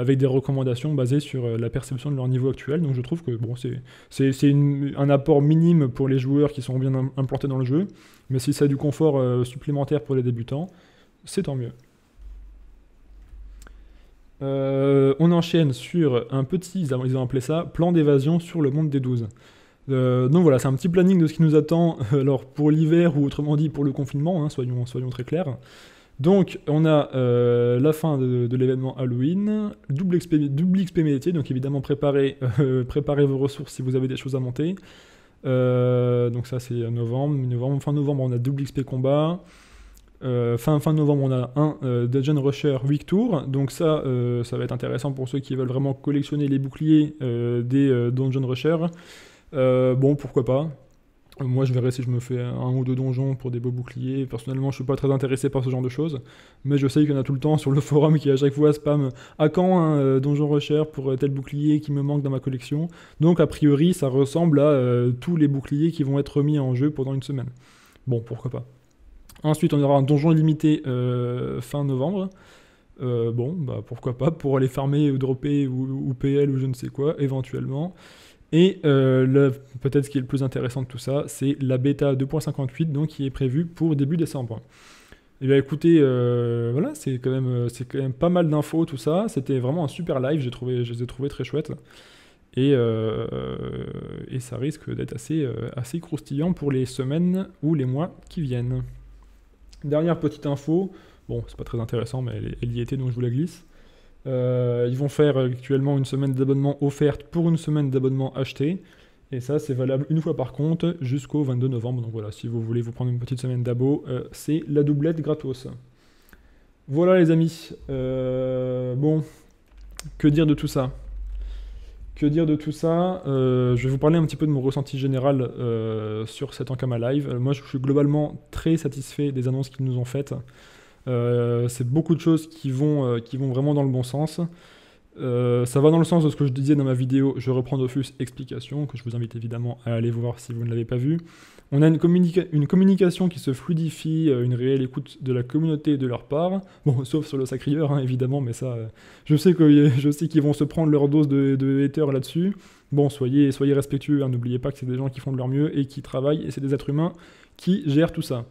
avec des recommandations basées sur la perception de leur niveau actuel. Donc je trouve que bon, c'est un apport minime pour les joueurs qui sont bien implantés dans le jeu, mais si ça a du confort supplémentaire pour les débutants, c'est tant mieux. on enchaîne sur un petit, ils ont appelé ça, plan d'évasion sur le monde des 12. Euh, donc voilà, c'est un petit planning de ce qui nous attend [LAUGHS] alors pour l'hiver ou autrement dit pour le confinement, hein, soyons, soyons très clairs. Donc on a euh, la fin de, l'événement Halloween, double XP, double XP métier, donc évidemment euh, préparez, vos ressources si vous avez des choses à monter. donc ça c'est novembre, novembre, fin novembre on a double XP combat. fin, novembre, on a un Dungeon Rusher Week Tour. Donc ça, ça va être intéressant pour ceux qui veulent vraiment collectionner les boucliers des Dungeon Rusher. Euh, bon, pourquoi pas. Euh, moi, je verrai si je me fais un ou deux donjons pour des beaux boucliers. Personnellement, je suis pas très intéressé par ce genre de choses, mais je sais qu'il y en a tout le temps sur le [LAUGHS] forum qui à chaque fois spam à quand un hein, euh, donjon recherche pour tel bouclier qui me manque dans ma collection. Donc, a priori, ça ressemble à tous les boucliers qui vont être mis en jeu pendant une semaine. Bon, pourquoi pas. Ensuite, on aura un donjon limité fin novembre. bon, bah pourquoi pas, pour aller farmer ou dropper ou, ou PL ou je ne sais quoi, éventuellement. Et euh, peut-être ce qui est le plus intéressant de tout ça, c'est la bêta 2.58, donc qui est prévue pour début décembre. Et eh bien écoutez, euh, voilà, c'est quand, même, euh, quand même pas mal d'infos, tout ça. C'était vraiment un super live, trouvé, je les ai trouvés très chouettes. Et, ça risque d'être assez, assez croustillant pour les semaines ou les mois qui viennent. Dernière petite info, bon, c'est pas très intéressant, mais elle y était, donc je vous la glisse. Euh, ils vont faire actuellement une semaine d'abonnement offerte pour une semaine d'abonnement acheté. Et ça, c'est valable une fois par compte jusqu'au 22 novembre. Donc voilà, si vous voulez vous prendre une petite semaine d'abo, euh, c'est la doublette gratos. Voilà les amis. Euh, bon, que dire de tout ça Que dire de tout ça Je vais vous parler un petit peu de mon ressenti général sur cet Ankama Live. moi, je suis globalement très satisfait des annonces qu'ils nous ont faites. Euh, c'est beaucoup de choses qui vont, euh, qui vont vraiment dans le bon sens. Euh, ça va dans le sens de ce que je disais dans ma vidéo Je reprends Dofus Explication, que je vous invite évidemment à aller voir si vous ne l'avez pas vu. On a une, une, communication qui se fluidifie, une réelle écoute de la communauté de leur part. Bon, [LAUGHS] sauf sur le sacrieur, hein, évidemment, mais ça, [LAUGHS] je sais qu'ils vont se prendre leur dose de, de là-dessus. Bon, soyez, soyez respectueux, hein, n'oubliez pas que c'est des gens qui font de leur mieux et qui travaillent, et c'est des êtres humains qui gèrent tout ça.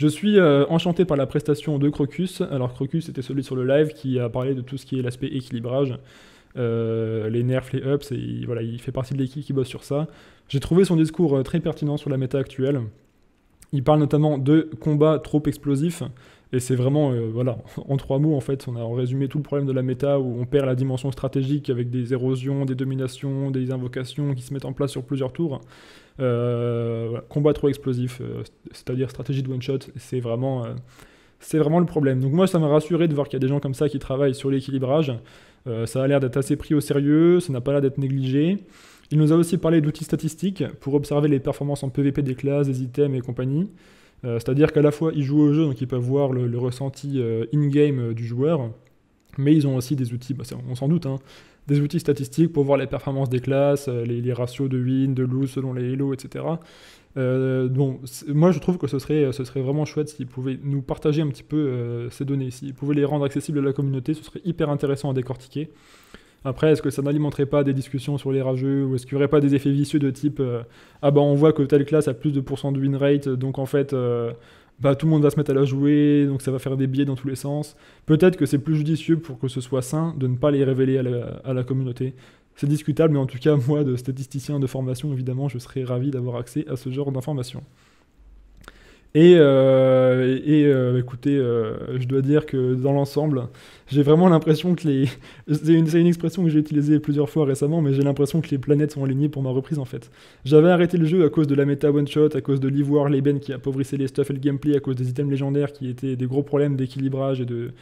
Je suis euh, enchanté par la prestation de Crocus. Alors Crocus était celui sur le live qui a parlé de tout ce qui est l'aspect équilibrage, euh, les nerfs, les ups, et il, voilà, il fait partie de l'équipe qui bosse sur ça. J'ai trouvé son discours euh, très pertinent sur la méta actuelle. Il parle notamment de combats trop explosifs. Et c'est vraiment, voilà, [LAUGHS] en trois mots, en fait, on a résumé tout le problème de la méta où on perd la dimension stratégique avec des érosions, des dominations, des invocations qui se mettent en place sur plusieurs tours. Euh, combat trop explosif, euh, c'est-à-dire stratégie de one shot, c'est vraiment euh, c'est vraiment le problème. Donc moi, ça m'a rassuré de voir qu'il y a des gens comme ça qui travaillent sur l'équilibrage. ça a l'air d'être assez pris au sérieux, ça n'a pas l'air d'être négligé. Il nous a aussi parlé d'outils statistiques pour observer les performances en PVP des classes, des items et compagnie. C'est-à-dire qu'à la fois, ils jouent au jeu, donc ils peuvent voir le, ressenti in-game du joueur. Mais ils ont aussi des outils, on bah, s'en doute, hein, des outils statistiques pour voir les performances des classes, euh, les, ratios de win, de lose selon les lots, etc. Euh, donc, moi, je trouve que ce serait, euh, ce serait vraiment chouette s'ils pouvaient nous partager un petit peu ces données. S'ils pouvaient les rendre accessibles à la communauté, ce serait hyper intéressant à décortiquer. Après, est-ce que ça n'alimenterait pas des discussions sur les rageux ou est-ce qu'il n'y aurait pas des effets vicieux de type Ah bah on voit que telle classe a plus de pourcents de win rate, donc en fait bah, tout le monde va se mettre à la jouer, donc ça va faire des biais dans tous les sens. Peut-être que c'est plus judicieux pour que ce soit sain de ne pas les révéler à la, à la communauté. C'est discutable, mais en tout cas, moi, de statisticien de formation, évidemment, je serais ravi d'avoir accès à ce genre d'informations. Euh, et, et euh, écoutez, euh, je dois dire que dans l'ensemble, j'ai vraiment l'impression que les. [LAUGHS] C'est une, une, expression que j'ai utilisée plusieurs fois récemment, mais j'ai l'impression que les planètes sont alignées pour ma reprise en fait. J'avais arrêté le jeu à cause de la méta one shot, à cause de l'ivoire Leben qui appauvrissait les stuffs et le gameplay, à cause des items légendaires qui étaient des gros problèmes d'équilibrage et de,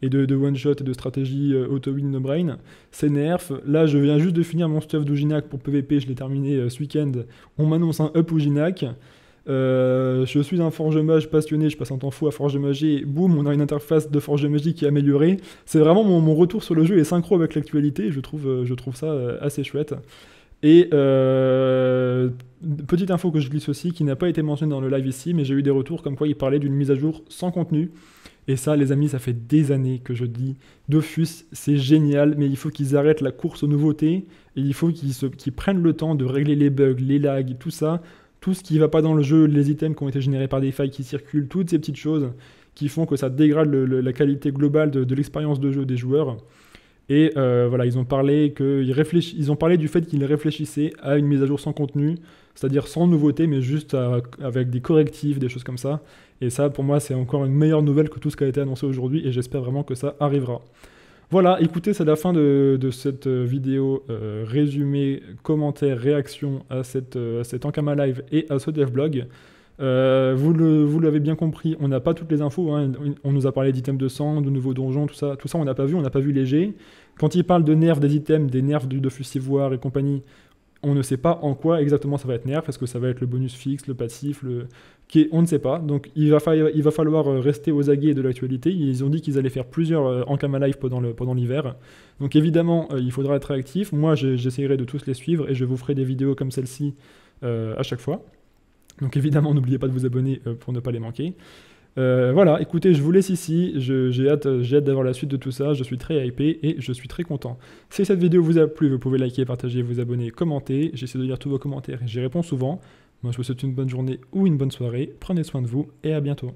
et de, one shot et de stratégie auto-win no brain. C'est nerf. Là, je viens juste de finir mon stuff d'Uginak pour PVP, je l'ai terminé ce week-end. On m'annonce un up Uginak. Euh, je suis un forge mage passionné, je passe un temps fou à forger magie, et boum, on a une interface de forge magie qui est améliorée. C'est vraiment mon, retour sur le jeu est synchro avec l'actualité, je trouve, euh, je trouve ça euh, assez chouette. Et petite info que je glisse aussi, qui n'a pas été mentionnée dans le live ici, mais j'ai eu des retours comme quoi il parlait d'une mise à jour sans contenu. Et ça, les amis, ça fait des années que je dis Dofus, c'est génial, mais il faut qu'ils arrêtent la course aux nouveautés et il faut qu'ils prennent le temps de régler les bugs, les lags, tout ça tout ce qui va pas dans le jeu, les items qui ont été générés par des failles qui circulent, toutes ces petites choses qui font que ça dégrade la qualité globale de, l'expérience de jeu des joueurs. Et euh, voilà, ils ont parlé que ils, ils ont parlé du fait qu'ils réfléchissaient à une mise à jour sans contenu, c'est-à-dire sans nouveauté, mais juste avec des correctifs, des choses comme ça. Et ça, pour moi, c'est encore une meilleure nouvelle que tout ce qui a été annoncé aujourd'hui, et j'espère vraiment que ça arrivera. Voilà, écoutez, c'est la fin de, cette euh, vidéo euh, résumé, commentaire, réaction à, cette, euh, cet Ankama Live et à ce DevBlog. Euh, vous, vous l'avez bien compris, on n'a pas toutes les infos. Hein. On nous a parlé d'items de sang, de nouveaux donjons, tout ça. Tout ça, on n'a pas vu, on n'a pas vu léger. Quand il parle de nerfs des items, des nerfs du, de, fusivoire et compagnie, on ne sait pas en quoi exactement ça va être nerf, parce que ça va être le bonus fixe, le passif, le... on ne sait pas. Donc il va, falloir, euh, rester aux aguets de l'actualité. Ils ont dit qu'ils allaient faire plusieurs euh, Ankama Live pendant l'hiver. Donc évidemment, euh, il faudra être actif. Moi, j'essaierai de tous les suivre et je vous ferai des vidéos comme celle-ci à chaque fois. Donc évidemment, [LAUGHS] n'oubliez pas de vous abonner pour ne pas les manquer. Euh, voilà, écoutez, je vous laisse ici. J'ai hâte, hâte d'avoir la suite de tout ça. Je suis très hypé et je suis très content. Si cette vidéo vous a plu, vous pouvez liker, partager, vous abonner, commenter. J'essaie de lire tous vos commentaires et j'y réponds souvent. Moi, je vous souhaite une bonne journée ou une bonne soirée. Prenez soin de vous et à bientôt.